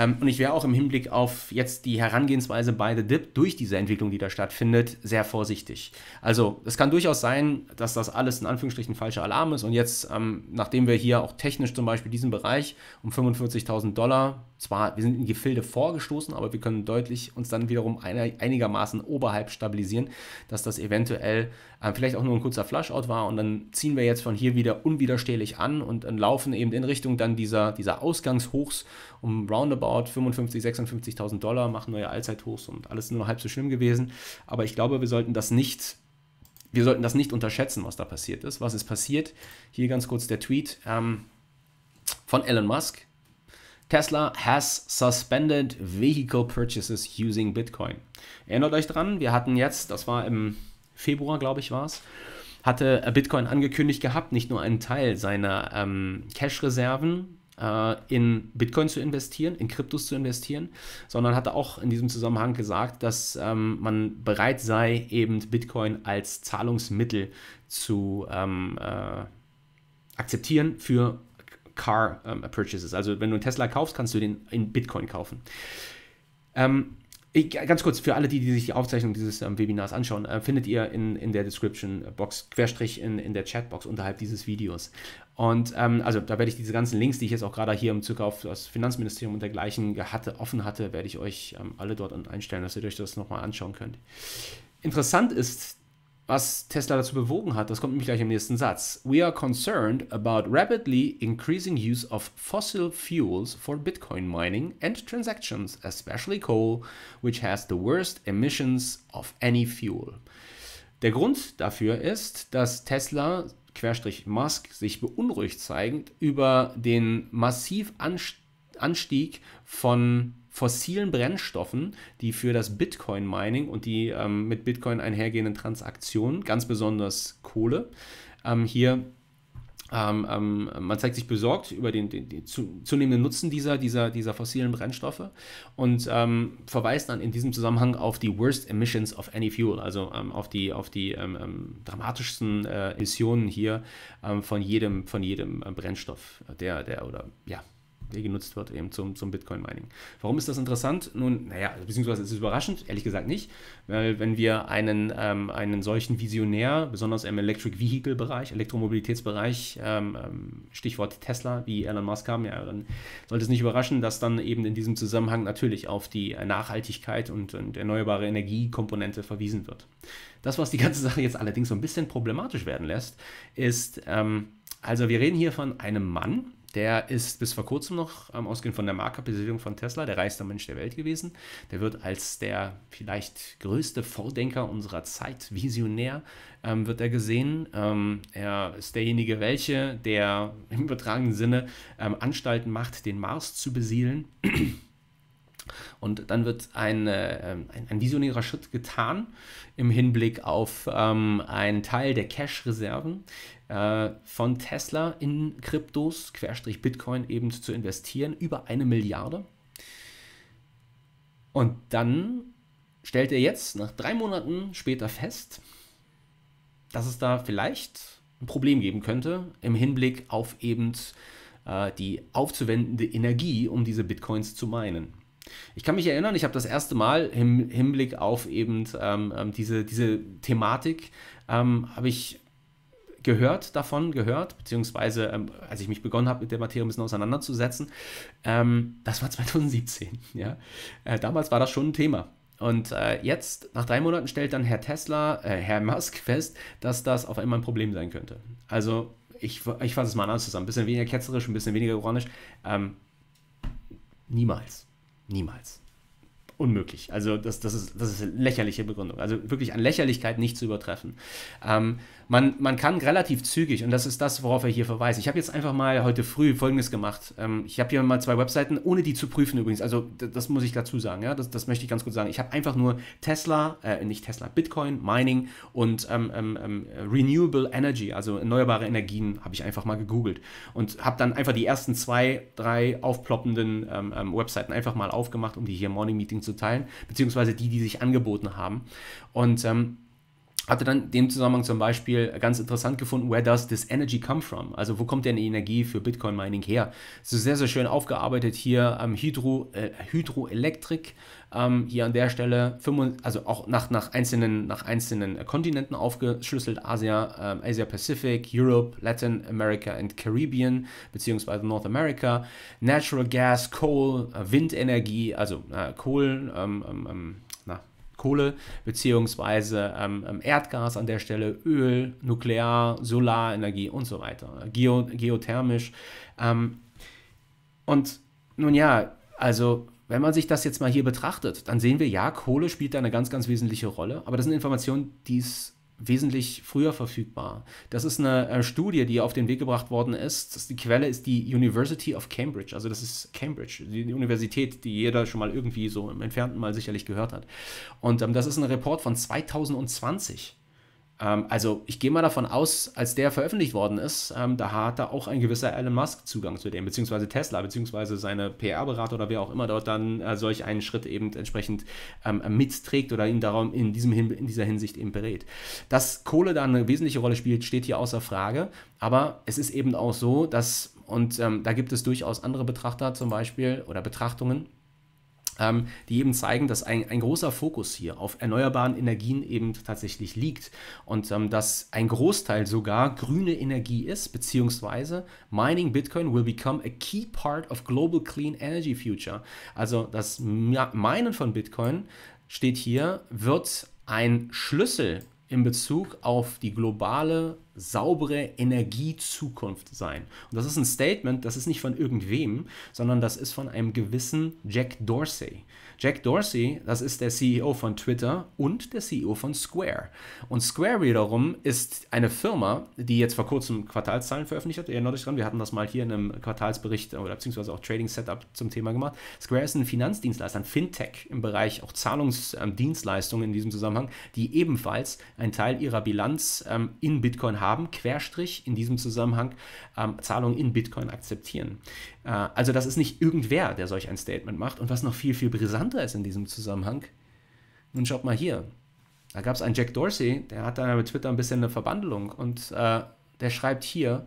Ähm, und ich wäre auch im Hinblick auf jetzt die Herangehensweise bei The Dip durch diese Entwicklung, die da stattfindet, sehr vorsichtig. Also es kann durchaus sein, dass das alles in Anführungsstrichen falscher Alarm ist. Und jetzt, ähm, nachdem wir hier auch technisch zum Beispiel diesen Bereich um 45.000 Dollar, zwar wir sind in Gefilde vorgestoßen, aber wir können deutlich uns dann wiederum einer, einigermaßen oberhalb stabilisieren, dass das eventuell äh, vielleicht auch nur ein kurzer Flashout war. Und dann ziehen wir jetzt von hier wieder unwiderstehlich an und äh, laufen eben in Richtung dann dieser, dieser Ausgangshochs um roundabout Ort 55, 56.000 Dollar, machen neue Allzeithochs und alles nur halb so schlimm gewesen. Aber ich glaube, wir sollten das nicht wir sollten das nicht unterschätzen, was da passiert ist. Was ist passiert? Hier ganz kurz der Tweet ähm, von Elon Musk. Tesla has suspended vehicle purchases using Bitcoin. Erinnert euch dran, wir hatten jetzt, das war im Februar, glaube ich, war es, hatte Bitcoin angekündigt gehabt, nicht nur einen Teil seiner ähm, Cash-Reserven äh, in Bitcoin zu investieren, in Kryptos zu investieren, sondern hat auch in diesem Zusammenhang gesagt, dass ähm, man bereit sei, eben Bitcoin als Zahlungsmittel zu ähm, äh, akzeptieren für Car ähm, Purchases. Also wenn du einen Tesla kaufst, kannst du den in Bitcoin kaufen. Ähm, ich, ganz kurz, für alle, die, die sich die Aufzeichnung dieses ähm, Webinars anschauen, äh, findet ihr in, in der Description-Box, Querstrich in, in der Chatbox unterhalb dieses Videos. Und ähm, also da werde ich diese ganzen Links, die ich jetzt auch gerade hier im Zug auf das Finanzministerium und dergleichen hatte, offen hatte, werde ich euch ähm, alle dort einstellen, dass ihr euch das nochmal anschauen könnt. Interessant ist, was Tesla dazu bewogen hat, das kommt nämlich gleich im nächsten Satz. We are concerned about rapidly increasing use of fossil fuels for Bitcoin mining and transactions, especially coal, which has the worst emissions of any fuel. Der Grund dafür ist, dass Tesla Querstrich Musk sich beunruhigt zeigend über den massiv Anstieg von fossilen Brennstoffen, die für das Bitcoin-Mining und die ähm, mit Bitcoin einhergehenden Transaktionen, ganz besonders Kohle, ähm, hier ähm, ähm, man zeigt sich besorgt über den, den, den zunehmenden Nutzen dieser, dieser, dieser fossilen Brennstoffe und ähm, verweist dann in diesem Zusammenhang auf die Worst Emissions of Any Fuel, also ähm, auf die, auf die ähm, ähm, dramatischsten äh, Emissionen hier von jedem, von jedem äh, Brennstoff, äh, der, der oder ja, der genutzt wird eben zum, zum Bitcoin-Mining. Warum ist das interessant? Nun, naja, also beziehungsweise ist es überraschend, ehrlich gesagt nicht, weil wenn wir einen, ähm, einen solchen Visionär, besonders im Electric Vehicle-Bereich, Elektromobilitätsbereich, ähm, ähm Stichwort Tesla, wie Elon Musk haben, ja, dann sollte es nicht überraschen, dass dann eben in diesem Zusammenhang natürlich auf die Nachhaltigkeit und, und erneuerbare Energiekomponente verwiesen wird. Das, was die ganze Sache jetzt allerdings so ein bisschen problematisch werden lässt, ist, ähm, also wir reden hier von einem Mann, der ist bis vor kurzem noch, ähm, ausgehend von der Marktkapitalisierung von Tesla, der reichste Mensch der Welt gewesen. Der wird als der vielleicht größte Vordenker unserer Zeit, Visionär, ähm, wird er gesehen. Ähm, er ist derjenige, welche, der im übertragenen Sinne ähm, Anstalten macht, den Mars zu besiedeln. Und dann wird ein, äh, ein, ein, visionärer Schritt getan im Hinblick auf ähm, einen Teil der Cash-Reserven äh, von Tesla in Kryptos, Querstrich Bitcoin eben zu investieren, über eine Milliarde. Und dann stellt er jetzt nach drei Monaten später fest, dass es da vielleicht ein Problem geben könnte im Hinblick auf eben äh, die aufzuwendende Energie, um diese Bitcoins zu meinen. Ich kann mich erinnern, ich habe das erste Mal im Hinblick auf eben ähm, ähm, diese, diese Thematik, ähm, habe ich gehört davon, gehört, beziehungsweise ähm, als ich mich begonnen habe, mit der Materie ein bisschen auseinanderzusetzen, ähm, das war 2017. Ja? Äh, damals war das schon ein Thema. Und äh, jetzt, nach drei Monaten, stellt dann Herr Tesla, äh, Herr Musk fest, dass das auf einmal ein Problem sein könnte. Also ich, ich fasse es mal anders zusammen. Ein bisschen weniger ketzerisch, ein bisschen weniger ironisch. Ähm, niemals. Niemals unmöglich. Also das, das, ist, das ist eine lächerliche Begründung. Also wirklich an Lächerlichkeit nicht zu übertreffen. Ähm, man, man kann relativ zügig, und das ist das, worauf er hier verweist. Ich habe jetzt einfach mal heute früh Folgendes gemacht. Ähm, ich habe hier mal zwei Webseiten, ohne die zu prüfen übrigens. Also das, muss ich dazu sagen, ja, das, das möchte ich ganz gut sagen. Ich habe einfach nur Tesla, äh, nicht Tesla, Bitcoin, Mining und ähm, ähm, ähm, Renewable Energy, also erneuerbare Energien, habe ich einfach mal gegoogelt. Und habe dann einfach die ersten zwei, drei aufploppenden ähm, Webseiten einfach mal aufgemacht, um die hier Morning Meeting zu teilen, beziehungsweise die, die sich angeboten haben. Und ähm, hatte dann in dem Zusammenhang zum Beispiel ganz interessant gefunden, where does this energy come from? Also wo kommt denn die Energie für Bitcoin Mining her? So sehr, sehr schön aufgearbeitet hier am Hydro, äh, Hydroelektrik, ähm, hier an der Stelle, also auch nach, nach einzelnen, nach einzelnen Kontinenten aufgeschlüsselt, Asia, ähm, Asia Pacific, Europe, Latin America and Caribbean, beziehungsweise North America, Natural Gas, Coal, äh, Windenergie, also äh, Kohl, ähm, ähm, ähm Kohle beziehungsweise ähm, ähm, Erdgas an der Stelle, Öl, Nuklear, Solarenergie und so weiter, Geo geothermisch. Ähm, und nun ja, also wenn man sich das jetzt mal hier betrachtet, dann sehen wir, ja, Kohle spielt da eine ganz, ganz wesentliche Rolle, aber das sind Informationen, die es wesentlich früher verfügbar. Das ist eine äh, Studie, die auf den Weg gebracht worden ist. Das, die Quelle ist die University of Cambridge. Also das ist Cambridge, die, die Universität, die jeder schon mal irgendwie so im entfernten Mal sicherlich gehört hat. Und ähm, das ist ein Report von 2020. Ähm, also ich gehe mal davon aus, als der veröffentlicht worden ist, ähm, da hatte auch ein gewisser Elon Musk Zugang zu dem, beziehungsweise Tesla, beziehungsweise seine PR-Berater oder wer auch immer dort dann äh, solch einen Schritt eben entsprechend ähm, mitträgt oder ihn darum in, diesem, in dieser Hinsicht eben berät. Dass Kohle da eine wesentliche Rolle spielt, steht hier außer Frage, aber es ist eben auch so, dass, und da gibt es durchaus andere Betrachter zum Beispiel oder Betrachtungen, ähm, die eben zeigen, dass ein, ein großer Fokus hier auf erneuerbaren Energien eben tatsächlich liegt und ähm, dass ein Großteil sogar grüne Energie ist, beziehungsweise Mining Bitcoin will become a key part of global clean energy future. Also das Minen von Bitcoin steht hier, wird ein Schlüssel in Bezug auf die globale saubere Energiezukunft sein. Und das ist ein Statement, das ist nicht von irgendwem, sondern das ist von einem gewissen Jack Dorsey. Jack Dorsey, das ist der CEO von Twitter und der CEO von Square. Und Square wiederum ist eine Firma, die jetzt vor kurzem Quartalszahlen veröffentlicht hat. Ihr erinnert euch dran, wir hatten das mal hier in einem Quartalsbericht oder beziehungsweise auch Trading Setup zum Thema gemacht. Square ist ein Finanzdienstleister, ein Fintech im Bereich auch Zahlungsdienstleistungen in diesem Zusammenhang, die ebenfalls einen Teil ihrer Bilanz ähm, in Bitcoin haben, Querstrich in diesem Zusammenhang ähm, Zahlungen in Bitcoin akzeptieren. Äh, also das ist nicht irgendwer, der solch ein Statement macht. Und was noch viel, viel brisanter ist in diesem Zusammenhang, nun schaut mal hier. Da gab es einen Jack Dorsey, der hat da mit Twitter ein bisschen eine Verbandelung und äh, der schreibt hier,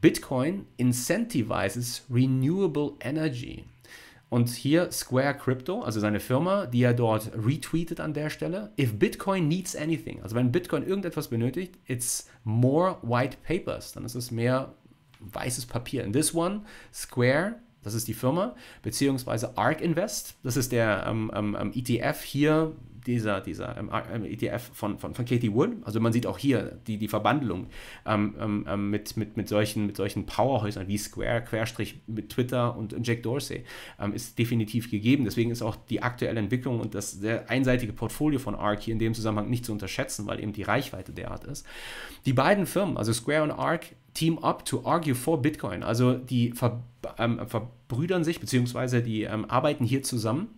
Bitcoin incentivizes renewable energy. Und hier Square Crypto, also seine Firma, die er dort retweetet an der Stelle. If Bitcoin needs anything, also wenn Bitcoin irgendetwas benötigt, it's more white papers, dann ist es mehr weißes Papier. In this one, Square das ist die Firma, beziehungsweise ARK Invest, das ist der ähm, ähm, ähm ETF hier, dieser, dieser ähm, ähm ETF von, von, von Katie Wood. Also man sieht auch hier die, die Verbandelung ähm, ähm, ähm, mit, mit, mit, solchen, mit solchen Powerhäusern wie Square, Querstrich mit Twitter und Jack Dorsey ähm, ist definitiv gegeben. Deswegen ist auch die aktuelle Entwicklung und das sehr einseitige Portfolio von ARK hier in dem Zusammenhang nicht zu unterschätzen, weil eben die Reichweite derart ist. Die beiden Firmen, also Square und ARK, team up to argue for Bitcoin. Also die ver, verbrüdern sich, beziehungsweise die arbeiten hier zusammen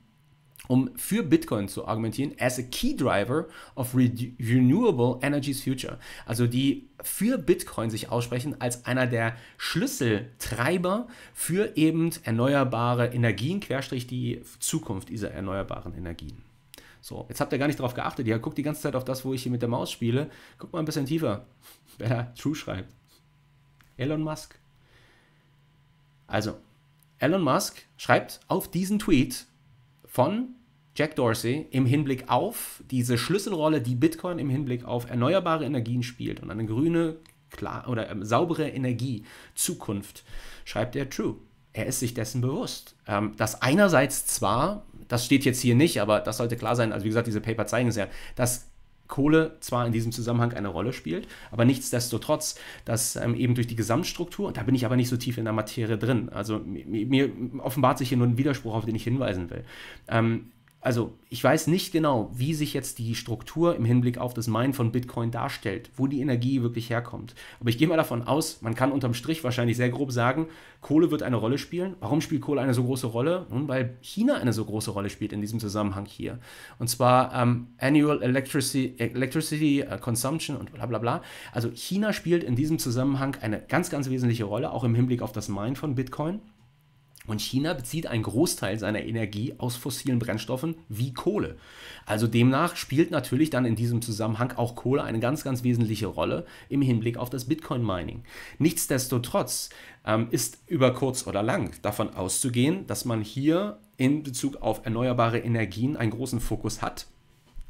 um für Bitcoin zu argumentieren, as a key driver of re renewable energies future. Also die für Bitcoin sich aussprechen als einer der Schlüsseltreiber für eben erneuerbare Energien, querstrich die Zukunft dieser erneuerbaren Energien. So, jetzt habt ihr gar nicht darauf geachtet. Ihr guckt die ganze Zeit auf das, wo ich hier mit der Maus spiele. Guckt mal ein bisschen tiefer, wer da True schreibt. Elon Musk. Also, Elon Musk schreibt auf diesen Tweet von Jack Dorsey im Hinblick auf diese Schlüsselrolle, die Bitcoin im Hinblick auf erneuerbare Energien spielt und eine grüne klar, oder ähm, saubere Energie, Zukunft, schreibt er True. Er ist sich dessen bewusst. Ähm, dass einerseits zwar, das steht jetzt hier nicht, aber das sollte klar sein, also wie gesagt, diese Paper zeigen es ja, dass Kohle zwar in diesem Zusammenhang eine Rolle spielt, aber nichtsdestotrotz, dass ähm, eben durch die Gesamtstruktur, da bin ich aber nicht so tief in der Materie drin, also mir, mir offenbart sich hier nur ein Widerspruch, auf den ich hinweisen will, ähm, also ich weiß nicht genau, wie sich jetzt die Struktur im Hinblick auf das Minen von Bitcoin darstellt, wo die Energie wirklich herkommt. Aber ich gehe mal davon aus, man kann unterm Strich wahrscheinlich sehr grob sagen, Kohle wird eine Rolle spielen. Warum spielt Kohle eine so große Rolle? Nun, weil China eine so große Rolle spielt in diesem Zusammenhang hier. Und zwar ähm, Annual Electricity, Electricity äh, Consumption und bla bla bla. Also China spielt in diesem Zusammenhang eine ganz, ganz wesentliche Rolle, auch im Hinblick auf das Minen von Bitcoin. Und China bezieht einen Großteil seiner Energie aus fossilen Brennstoffen wie Kohle. Also demnach spielt natürlich dann in diesem Zusammenhang auch Kohle eine ganz, ganz wesentliche Rolle im Hinblick auf das Bitcoin-Mining. Nichtsdestotrotz ähm, ist über kurz oder lang davon auszugehen, dass man hier in Bezug auf erneuerbare Energien einen großen Fokus hat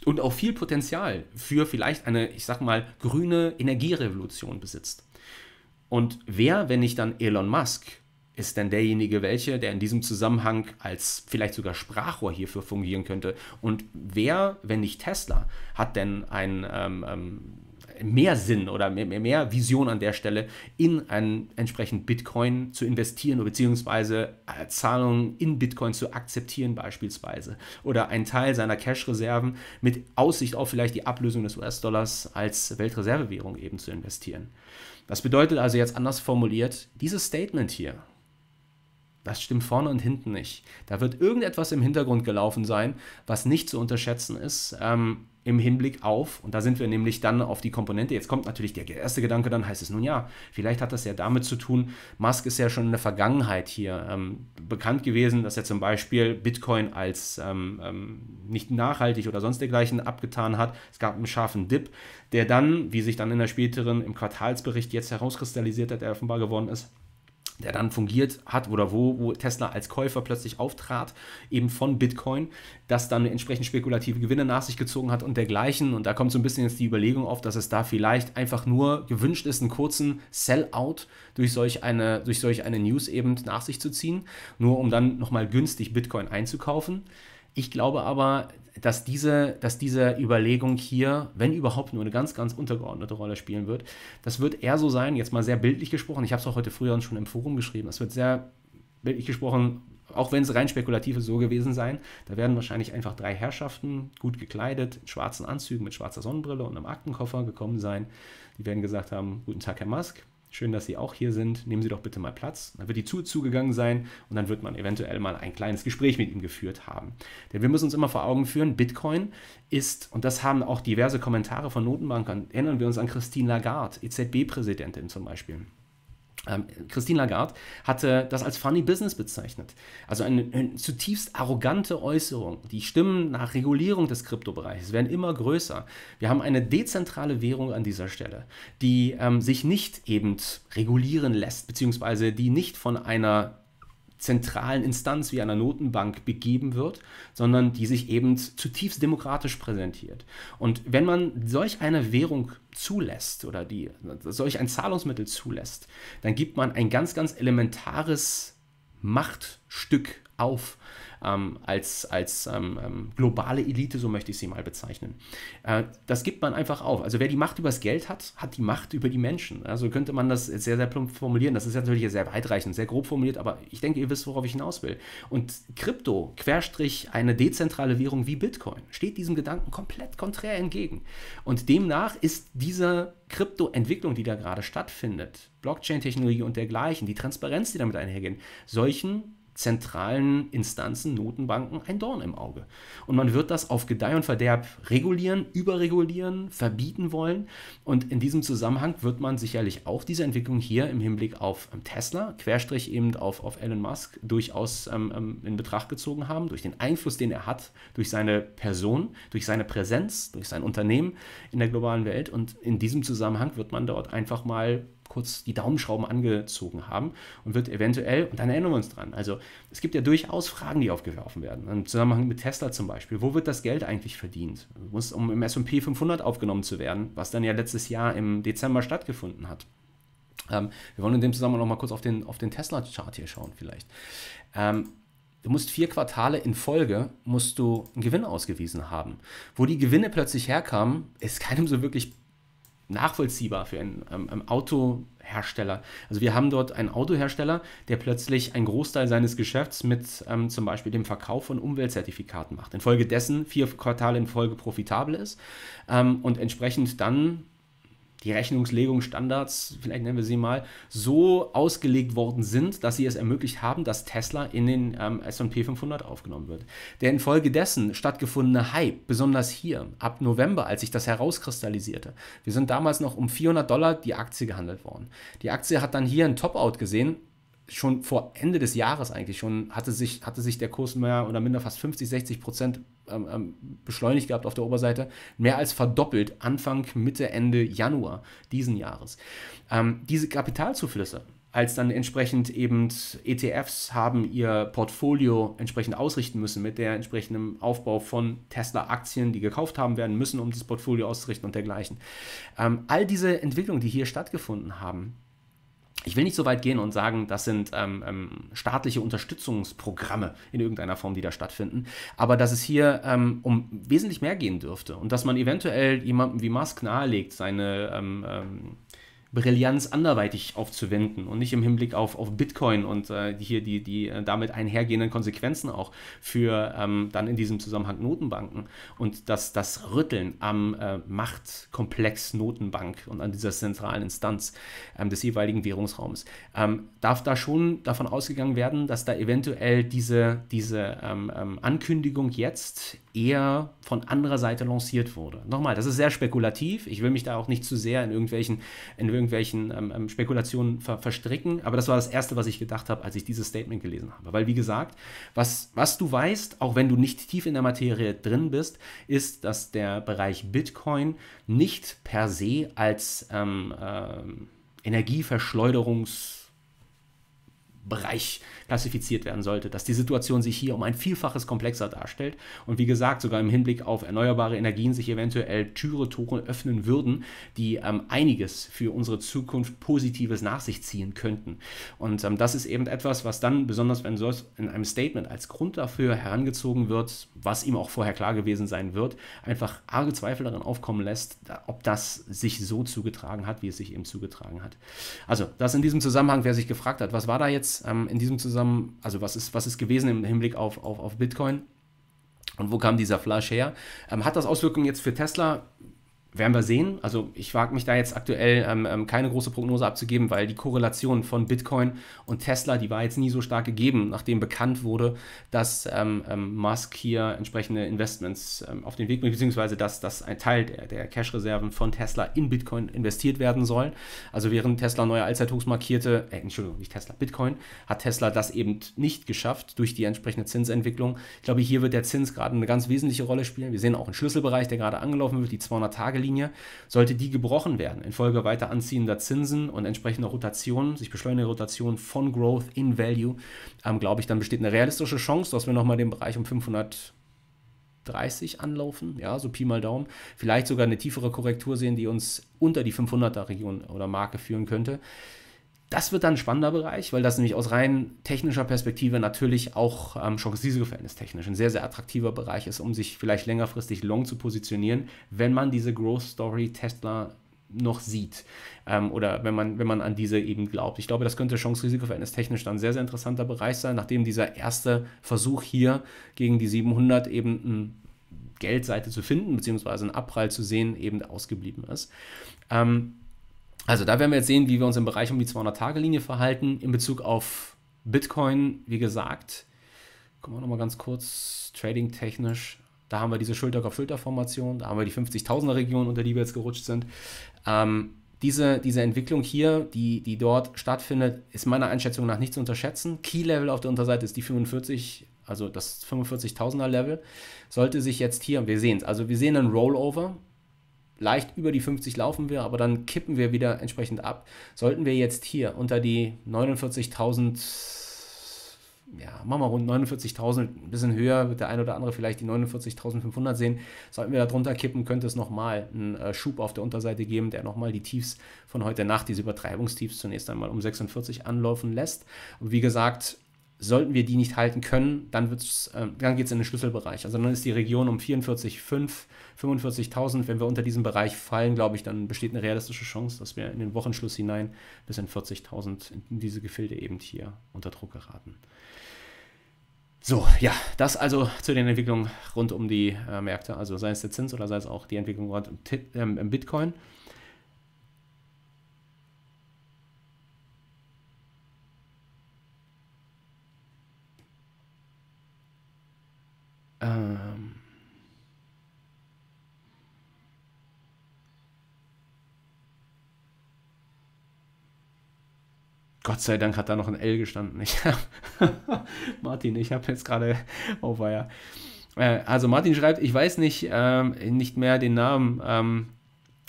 und auch viel Potenzial für vielleicht eine, ich sag mal, grüne Energierevolution besitzt. Und wer, wenn nicht dann Elon Musk, ist denn derjenige welche, der in diesem Zusammenhang als vielleicht sogar Sprachrohr hierfür fungieren könnte? Und wer, wenn nicht Tesla, hat denn ein ähm, ähm, mehr Sinn oder mehr, mehr, Vision an der Stelle, in einen entsprechend Bitcoin zu investieren oder beziehungsweise äh, Zahlungen in Bitcoin zu akzeptieren beispielsweise oder einen Teil seiner Cash-Reserven mit Aussicht auf vielleicht die Ablösung des US-Dollars als Weltreservewährung eben zu investieren. Das bedeutet also jetzt anders formuliert, dieses Statement hier, das stimmt vorne und hinten nicht. Da wird irgendetwas im Hintergrund gelaufen sein, was nicht zu unterschätzen ist ähm, im Hinblick auf, und da sind wir nämlich dann auf die Komponente, jetzt kommt natürlich der erste Gedanke, dann heißt es nun ja, vielleicht hat das ja damit zu tun, Musk ist ja schon in der Vergangenheit hier ähm, bekannt gewesen, dass er zum Beispiel Bitcoin als ähm, ähm nicht nachhaltig oder sonst dergleichen abgetan hat. Es gab einen scharfen Dip, der dann, wie sich dann in der späteren, im Quartalsbericht jetzt herauskristallisiert hat, der offenbar geworden ist, der dann fungiert hat oder wo, wo Tesla als Käufer plötzlich auftrat, eben von Bitcoin, das dann entsprechend spekulative Gewinne nach sich gezogen hat und dergleichen. Und da kommt so ein bisschen jetzt die Überlegung auf, dass es da vielleicht einfach nur gewünscht ist, einen kurzen Sell-out durch solch eine, durch solch eine News eben nach sich zu ziehen, nur um dann nochmal günstig Bitcoin einzukaufen. Ich glaube aber, dass diese, dass diese Überlegung hier, wenn überhaupt, nur eine ganz, ganz untergeordnete Rolle spielen wird. Das wird eher so sein, jetzt mal sehr bildlich gesprochen, ich habe es auch heute früher schon im Forum geschrieben, das wird sehr bildlich gesprochen, auch wenn es rein spekulativ ist, so gewesen sein. Da werden wahrscheinlich einfach drei Herrschaften, gut gekleidet, in schwarzen Anzügen mit schwarzer Sonnenbrille und einem Aktenkoffer gekommen sein. Die werden gesagt haben, guten Tag, Herr Musk, Schön, dass Sie auch hier sind. Nehmen Sie doch bitte mal Platz. Dann wird die Tür zugegangen sein und dann wird man eventuell mal ein kleines Gespräch mit ihm geführt haben. Denn wir müssen uns immer vor Augen führen, Bitcoin ist, und das haben auch diverse Kommentare von Notenbankern, erinnern wir uns an Christine Lagarde, EZB-Präsidentin zum Beispiel. Ähm, Christine Lagarde hatte das als Funny Business bezeichnet. Also eine, eine, zutiefst arrogante Äußerung. Die Stimmen nach Regulierung des Kryptobereichs werden immer größer. Wir haben eine dezentrale Währung an dieser Stelle, die ähm, sich nicht eben regulieren lässt, beziehungsweise die nicht von einer zentralen Instanz wie einer Notenbank begeben wird, sondern die sich eben zutiefst demokratisch präsentiert. Und wenn man solch eine Währung zulässt oder die, solch ein Zahlungsmittel zulässt, dann gibt man ein ganz, ganz elementares Machtstück auf ähm, als, als ähm, ähm, globale Elite, so möchte ich sie mal bezeichnen. Äh, das gibt man einfach auf. Also wer die Macht übers Geld hat, hat die Macht über die Menschen. Also könnte man das sehr, sehr plump formulieren. Das ist natürlich sehr weitreichend, sehr grob formuliert, aber ich denke, ihr wisst, worauf ich hinaus will. Und Krypto, Querstrich, eine dezentrale Währung wie Bitcoin, steht diesem Gedanken komplett konträr entgegen. Und demnach ist diese Krypto-Entwicklung, die da gerade stattfindet, Blockchain-Technologie und dergleichen, die Transparenz, die damit einhergehen, solchen zentralen Instanzen, Notenbanken, ein Dorn im Auge. Und man wird das auf Gedeih und Verderb regulieren, überregulieren, verbieten wollen. Und in diesem Zusammenhang wird man sicherlich auch diese Entwicklung hier im Hinblick auf ähm, Tesla, querstrich eben auf, auf Elon Musk, durchaus ähm, ähm, in Betracht gezogen haben, durch den Einfluss, den er hat, durch seine Person, durch seine Präsenz, durch sein Unternehmen in der globalen Welt. Und in diesem Zusammenhang wird man dort einfach mal kurz die Daumenschrauben angezogen haben und wird eventuell, und dann erinnern wir uns dran, also es gibt ja durchaus Fragen, die aufgeworfen werden, im Zusammenhang mit Tesla zum Beispiel, wo wird das Geld eigentlich verdient? Muss, um im S&P 500 aufgenommen zu werden, was dann ja letztes Jahr im Dezember stattgefunden hat. Ähm, wir wollen in dem Zusammenhang nochmal kurz auf den, auf den Tesla-Chart hier schauen vielleicht. Ähm, Du musst vier Quartale in Folge, musst du einen Gewinn ausgewiesen haben. Wo die Gewinne plötzlich herkamen, ist keinem so wirklich nachvollziehbar für einen ähm, ähm, Autohersteller. Also wir haben dort einen Autohersteller, der plötzlich einen Großteil seines Geschäfts mit ähm, zum Beispiel dem Verkauf von Umweltzertifikaten macht. Infolgedessen vier Quartale in Folge profitabel ist ähm, und entsprechend dann die Rechnungslegungsstandards, vielleicht nennen wir sie mal, so ausgelegt worden sind, dass sie es ermöglicht haben, dass Tesla in den ähm, S&P 500 aufgenommen wird. Der infolgedessen stattgefundene Hype, besonders hier, ab November, als sich das herauskristallisierte, wir sind damals noch um 400 Dollar die Aktie gehandelt worden. Die Aktie hat dann hier ein Top-Out gesehen, schon vor Ende des Jahres eigentlich schon hatte sich, hatte sich der Kurs mehr oder minder fast 50, 60 Prozent ähm, ähm, beschleunigt gehabt auf der Oberseite, mehr als verdoppelt Anfang, Mitte, Ende Januar diesen Jahres. Ähm, diese Kapitalzuflüsse, als dann entsprechend eben ETFs haben ihr Portfolio entsprechend ausrichten müssen mit der entsprechenden Aufbau von Tesla-Aktien, die gekauft haben werden müssen, um das Portfolio auszurichten und dergleichen. Ähm, all diese Entwicklungen, die hier stattgefunden haben, ich will nicht so weit gehen und sagen, das sind ähm, ähm, staatliche Unterstützungsprogramme in irgendeiner Form, die da stattfinden, aber dass es hier ähm, um wesentlich mehr gehen dürfte und dass man eventuell jemandem wie Musk nahelegt, seine ähm, ähm, Brillanz anderweitig aufzuwenden und nicht im Hinblick auf, auf Bitcoin und äh, hier die, die äh, damit einhergehenden Konsequenzen auch für ähm, dann in diesem Zusammenhang Notenbanken und das, das Rütteln am äh, Machtkomplex Notenbank und an dieser zentralen Instanz ähm, des jeweiligen Währungsraums. Ähm, darf da schon davon ausgegangen werden, dass da eventuell diese, diese ähm, ähm, Ankündigung jetzt eher von anderer Seite lanciert wurde. Nochmal, das ist sehr spekulativ. Ich will mich da auch nicht zu sehr in irgendwelchen, in irgendwelchen ähm, ähm, Spekulationen ver verstricken, aber das war das Erste, was ich gedacht habe, als ich dieses Statement gelesen habe. Weil, wie gesagt, was, was du weißt, auch wenn du nicht tief in der Materie drin bist, ist, dass der Bereich Bitcoin nicht per se als ähm, ähm, Energieverschleuderungs- Bereich klassifiziert werden sollte, dass die Situation sich hier um ein Vielfaches komplexer darstellt und wie gesagt sogar im Hinblick auf erneuerbare Energien sich eventuell Türe, Tore öffnen würden, die ähm, einiges für unsere Zukunft Positives nach sich ziehen könnten. Und ähm, das ist eben etwas, was dann, besonders wenn solch in einem Statement als Grund dafür herangezogen wird, was ihm auch vorher klar gewesen sein wird, einfach arge Zweifel daran aufkommen lässt, ob das sich so zugetragen hat, wie es sich eben zugetragen hat. Also, das in diesem Zusammenhang, wer sich gefragt hat, was war da jetzt ähm, in diesem Zusammenhang, zusammen, also was ist, was ist gewesen im Hinblick auf, auf, auf Bitcoin und wo kam dieser Flash her? Ähm, hat das Auswirkungen jetzt für Tesla? werden wir sehen. Also ich wage mich da jetzt aktuell ähm, ähm, keine große Prognose abzugeben, weil die Korrelation von Bitcoin und Tesla, die war jetzt nie so stark gegeben, nachdem bekannt wurde, dass ähm, ähm, Musk hier entsprechende Investments ähm, auf den Weg bringt, beziehungsweise dass, dass ein Teil der, der Cash-Reserven von Tesla in Bitcoin investiert werden soll. Also während Tesla neue Allzeithochs markierte, äh, Entschuldigung, nicht Tesla, Bitcoin, hat Tesla das eben nicht geschafft durch die entsprechende Zinsentwicklung. Ich glaube, hier wird der Zins gerade eine ganz wesentliche Rolle spielen. Wir sehen auch einen Schlüsselbereich, der gerade angelaufen wird, die 200 Tage Linie, sollte die gebrochen werden, infolge weiter anziehender Zinsen und entsprechender Rotation, sich beschleunigender Rotation von Growth in Value, ähm, glaube ich, dann besteht eine realistische Chance, dass wir nochmal den Bereich um 500 30 anlaufen, ja, so Pi mal Daumen. Vielleicht sogar eine tiefere Korrektur sehen, die uns unter die 500er-Region oder Marke führen könnte. Das wird dann ein spannender Bereich, weil das nämlich aus rein technischer Perspektive natürlich auch ähm, Schock-Risiko-Verhältnis technisch ein sehr, sehr attraktiver Bereich ist, um sich vielleicht längerfristig long zu positionieren, wenn man diese Growth Story Tesla noch sieht ähm, oder wenn man, wenn man an diese eben glaubt. Ich glaube, das könnte Chance-Risiko-Verhältnis technisch dann ein sehr, sehr interessanter Bereich sein, nachdem dieser erste Versuch hier gegen die 700 eben ein Geldseite zu finden, beziehungsweise einen Abprall zu sehen, eben ausgeblieben ist. Ähm, also da werden wir jetzt sehen, wie wir uns im Bereich um die 200-Tage-Linie verhalten in Bezug auf Bitcoin. Wie gesagt, kommen wir nochmal ganz kurz trading-technisch. Da haben wir diese Schulter-Kopf-Schulter-Formation, da haben wir die 50.000er-Region, unter die wir jetzt gerutscht sind. Ähm, diese, diese Entwicklung hier, die, die dort stattfindet, ist meiner Einschätzung nach nicht zu unterschätzen. Key-Level auf der Unterseite ist die 45, also das 45.000er-Level. Sollte sich jetzt hier, wir sehen es, also wir sehen einen Rollover, leicht über die 50 laufen wir, aber dann kippen wir wieder entsprechend ab. Sollten wir jetzt hier unter die 49.000, ja, machen wir rund 49.000, ein bisschen höher, wird der ein oder andere vielleicht die 49.500 sehen. Sollten wir da drunter kippen, könnte es nochmal einen äh, Schub auf der Unterseite geben, der nochmal die Tiefs von heute Nacht, diese Übertreibungstiefs zunächst einmal um 46 anlaufen lässt. Und wie gesagt, sollten wir die nicht halten können, dann, äh, dann geht es in den Schlüsselbereich. Also dann ist die Region um 44.000, 45.000. Wenn wir unter diesen Bereich fallen, glaube ich, dann besteht eine realistische Chance, dass wir in den Wochenschluss hinein bis in 40.000 in diese Gefilde eben hier unter Druck geraten. So, ja, das also zu den Entwicklungen rund um die äh, Märkte, also sei es der Zins oder sei es auch die Entwicklung rund um T ähm, Bitcoin. Ähm Gott sei Dank hat da noch ein L gestanden. Ich Martin, ich habe jetzt gerade auf oh, äh, ja. Also Martin schreibt, ich weiß nicht, ähm, nicht mehr den Namen, ähm,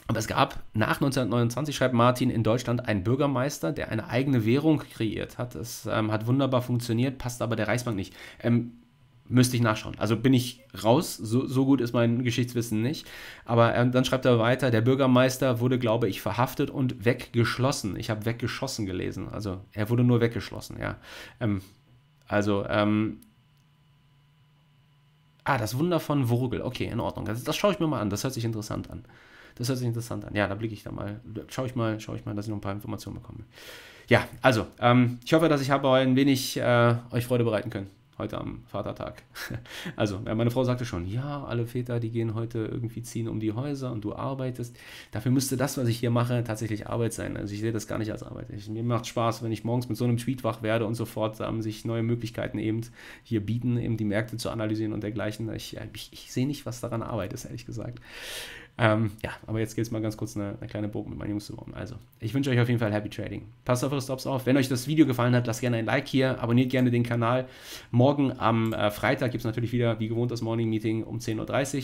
aber es gab nach 1929, schreibt Martin, in Deutschland einen Bürgermeister, der eine eigene Währung kreiert hat. Das ähm, hat wunderbar funktioniert, passt aber der Reichsbank nicht. Ähm, Müsste ich nachschauen. Also bin ich raus, so, so gut ist mein Geschichtswissen nicht. Aber äh, dann schreibt er weiter, der Bürgermeister wurde, glaube ich, verhaftet und weggeschlossen. Ich habe weggeschossen gelesen. Also er wurde nur weggeschlossen, ja. Ähm, also, ähm, ah, das Wunder von Vogel. Okay, in Ordnung. Das, das schaue ich mir mal an. Das hört sich interessant an. Das hört sich interessant an. Ja, da blicke ich da mal. Schaue ich mal, schaue ich mal, dass ich noch ein paar Informationen bekomme. Ja, also, ähm, ich hoffe, dass ich habe ein wenig äh, euch Freude bereiten können heute am Vatertag. Also, ja, meine Frau sagte schon, ja, alle Väter, die gehen heute irgendwie ziehen um die Häuser und du arbeitest. Dafür müsste das, was ich hier mache, tatsächlich Arbeit sein. Also ich sehe das gar nicht als Arbeit. Ich, mir macht Spaß, wenn ich morgens mit so einem Tweet wach werde und sofort ähm, sich neue Möglichkeiten eben hier bieten, eben die Märkte zu analysieren und dergleichen. Ich, äh, ich, ich sehe nicht, was daran Arbeit ist, ehrlich gesagt. Ähm, ja, aber jetzt geht es mal ganz kurz eine, eine kleine Bogen mit meinen Jungs zu bauen. Also, ich wünsche euch auf jeden Fall Happy Trading. Passt auf eure Stops auf. Wenn euch das Video gefallen hat, lasst gerne ein Like hier, abonniert gerne den Kanal. Morgen am äh, Freitag gibt es natürlich wieder, wie gewohnt, das Morning Meeting um 10.30 Uhr.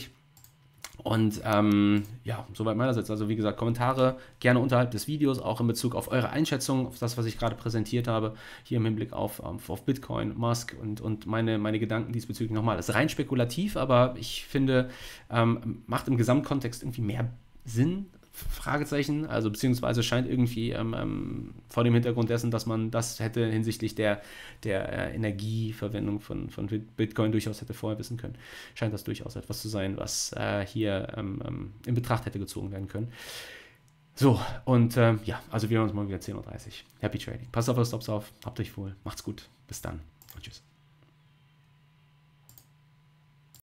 Und ähm, ja, soweit meinerseits. Also wie gesagt, Kommentare gerne unterhalb des Videos, auch in Bezug auf eure Einschätzung, auf das, was ich gerade präsentiert habe, hier im Hinblick auf, ähm, auf Bitcoin, Musk und, und meine, meine Gedanken diesbezüglich nochmal. Das ist rein spekulativ, aber ich finde, ähm, macht im Gesamtkontext irgendwie mehr Sinn, Fragezeichen, also beziehungsweise scheint irgendwie ähm, ähm, vor dem Hintergrund dessen, dass man das hätte hinsichtlich der, der äh, Energieverwendung von, von Bitcoin durchaus hätte vorher wissen können, scheint das durchaus etwas zu sein, was äh, hier ähm, ähm in Betracht hätte gezogen werden können. So, und ähm, ja, also wir hören uns morgen wieder 10.30 Uhr. Happy Trading. Passt auf eure Stops auf, habt euch wohl, macht's gut, bis dann.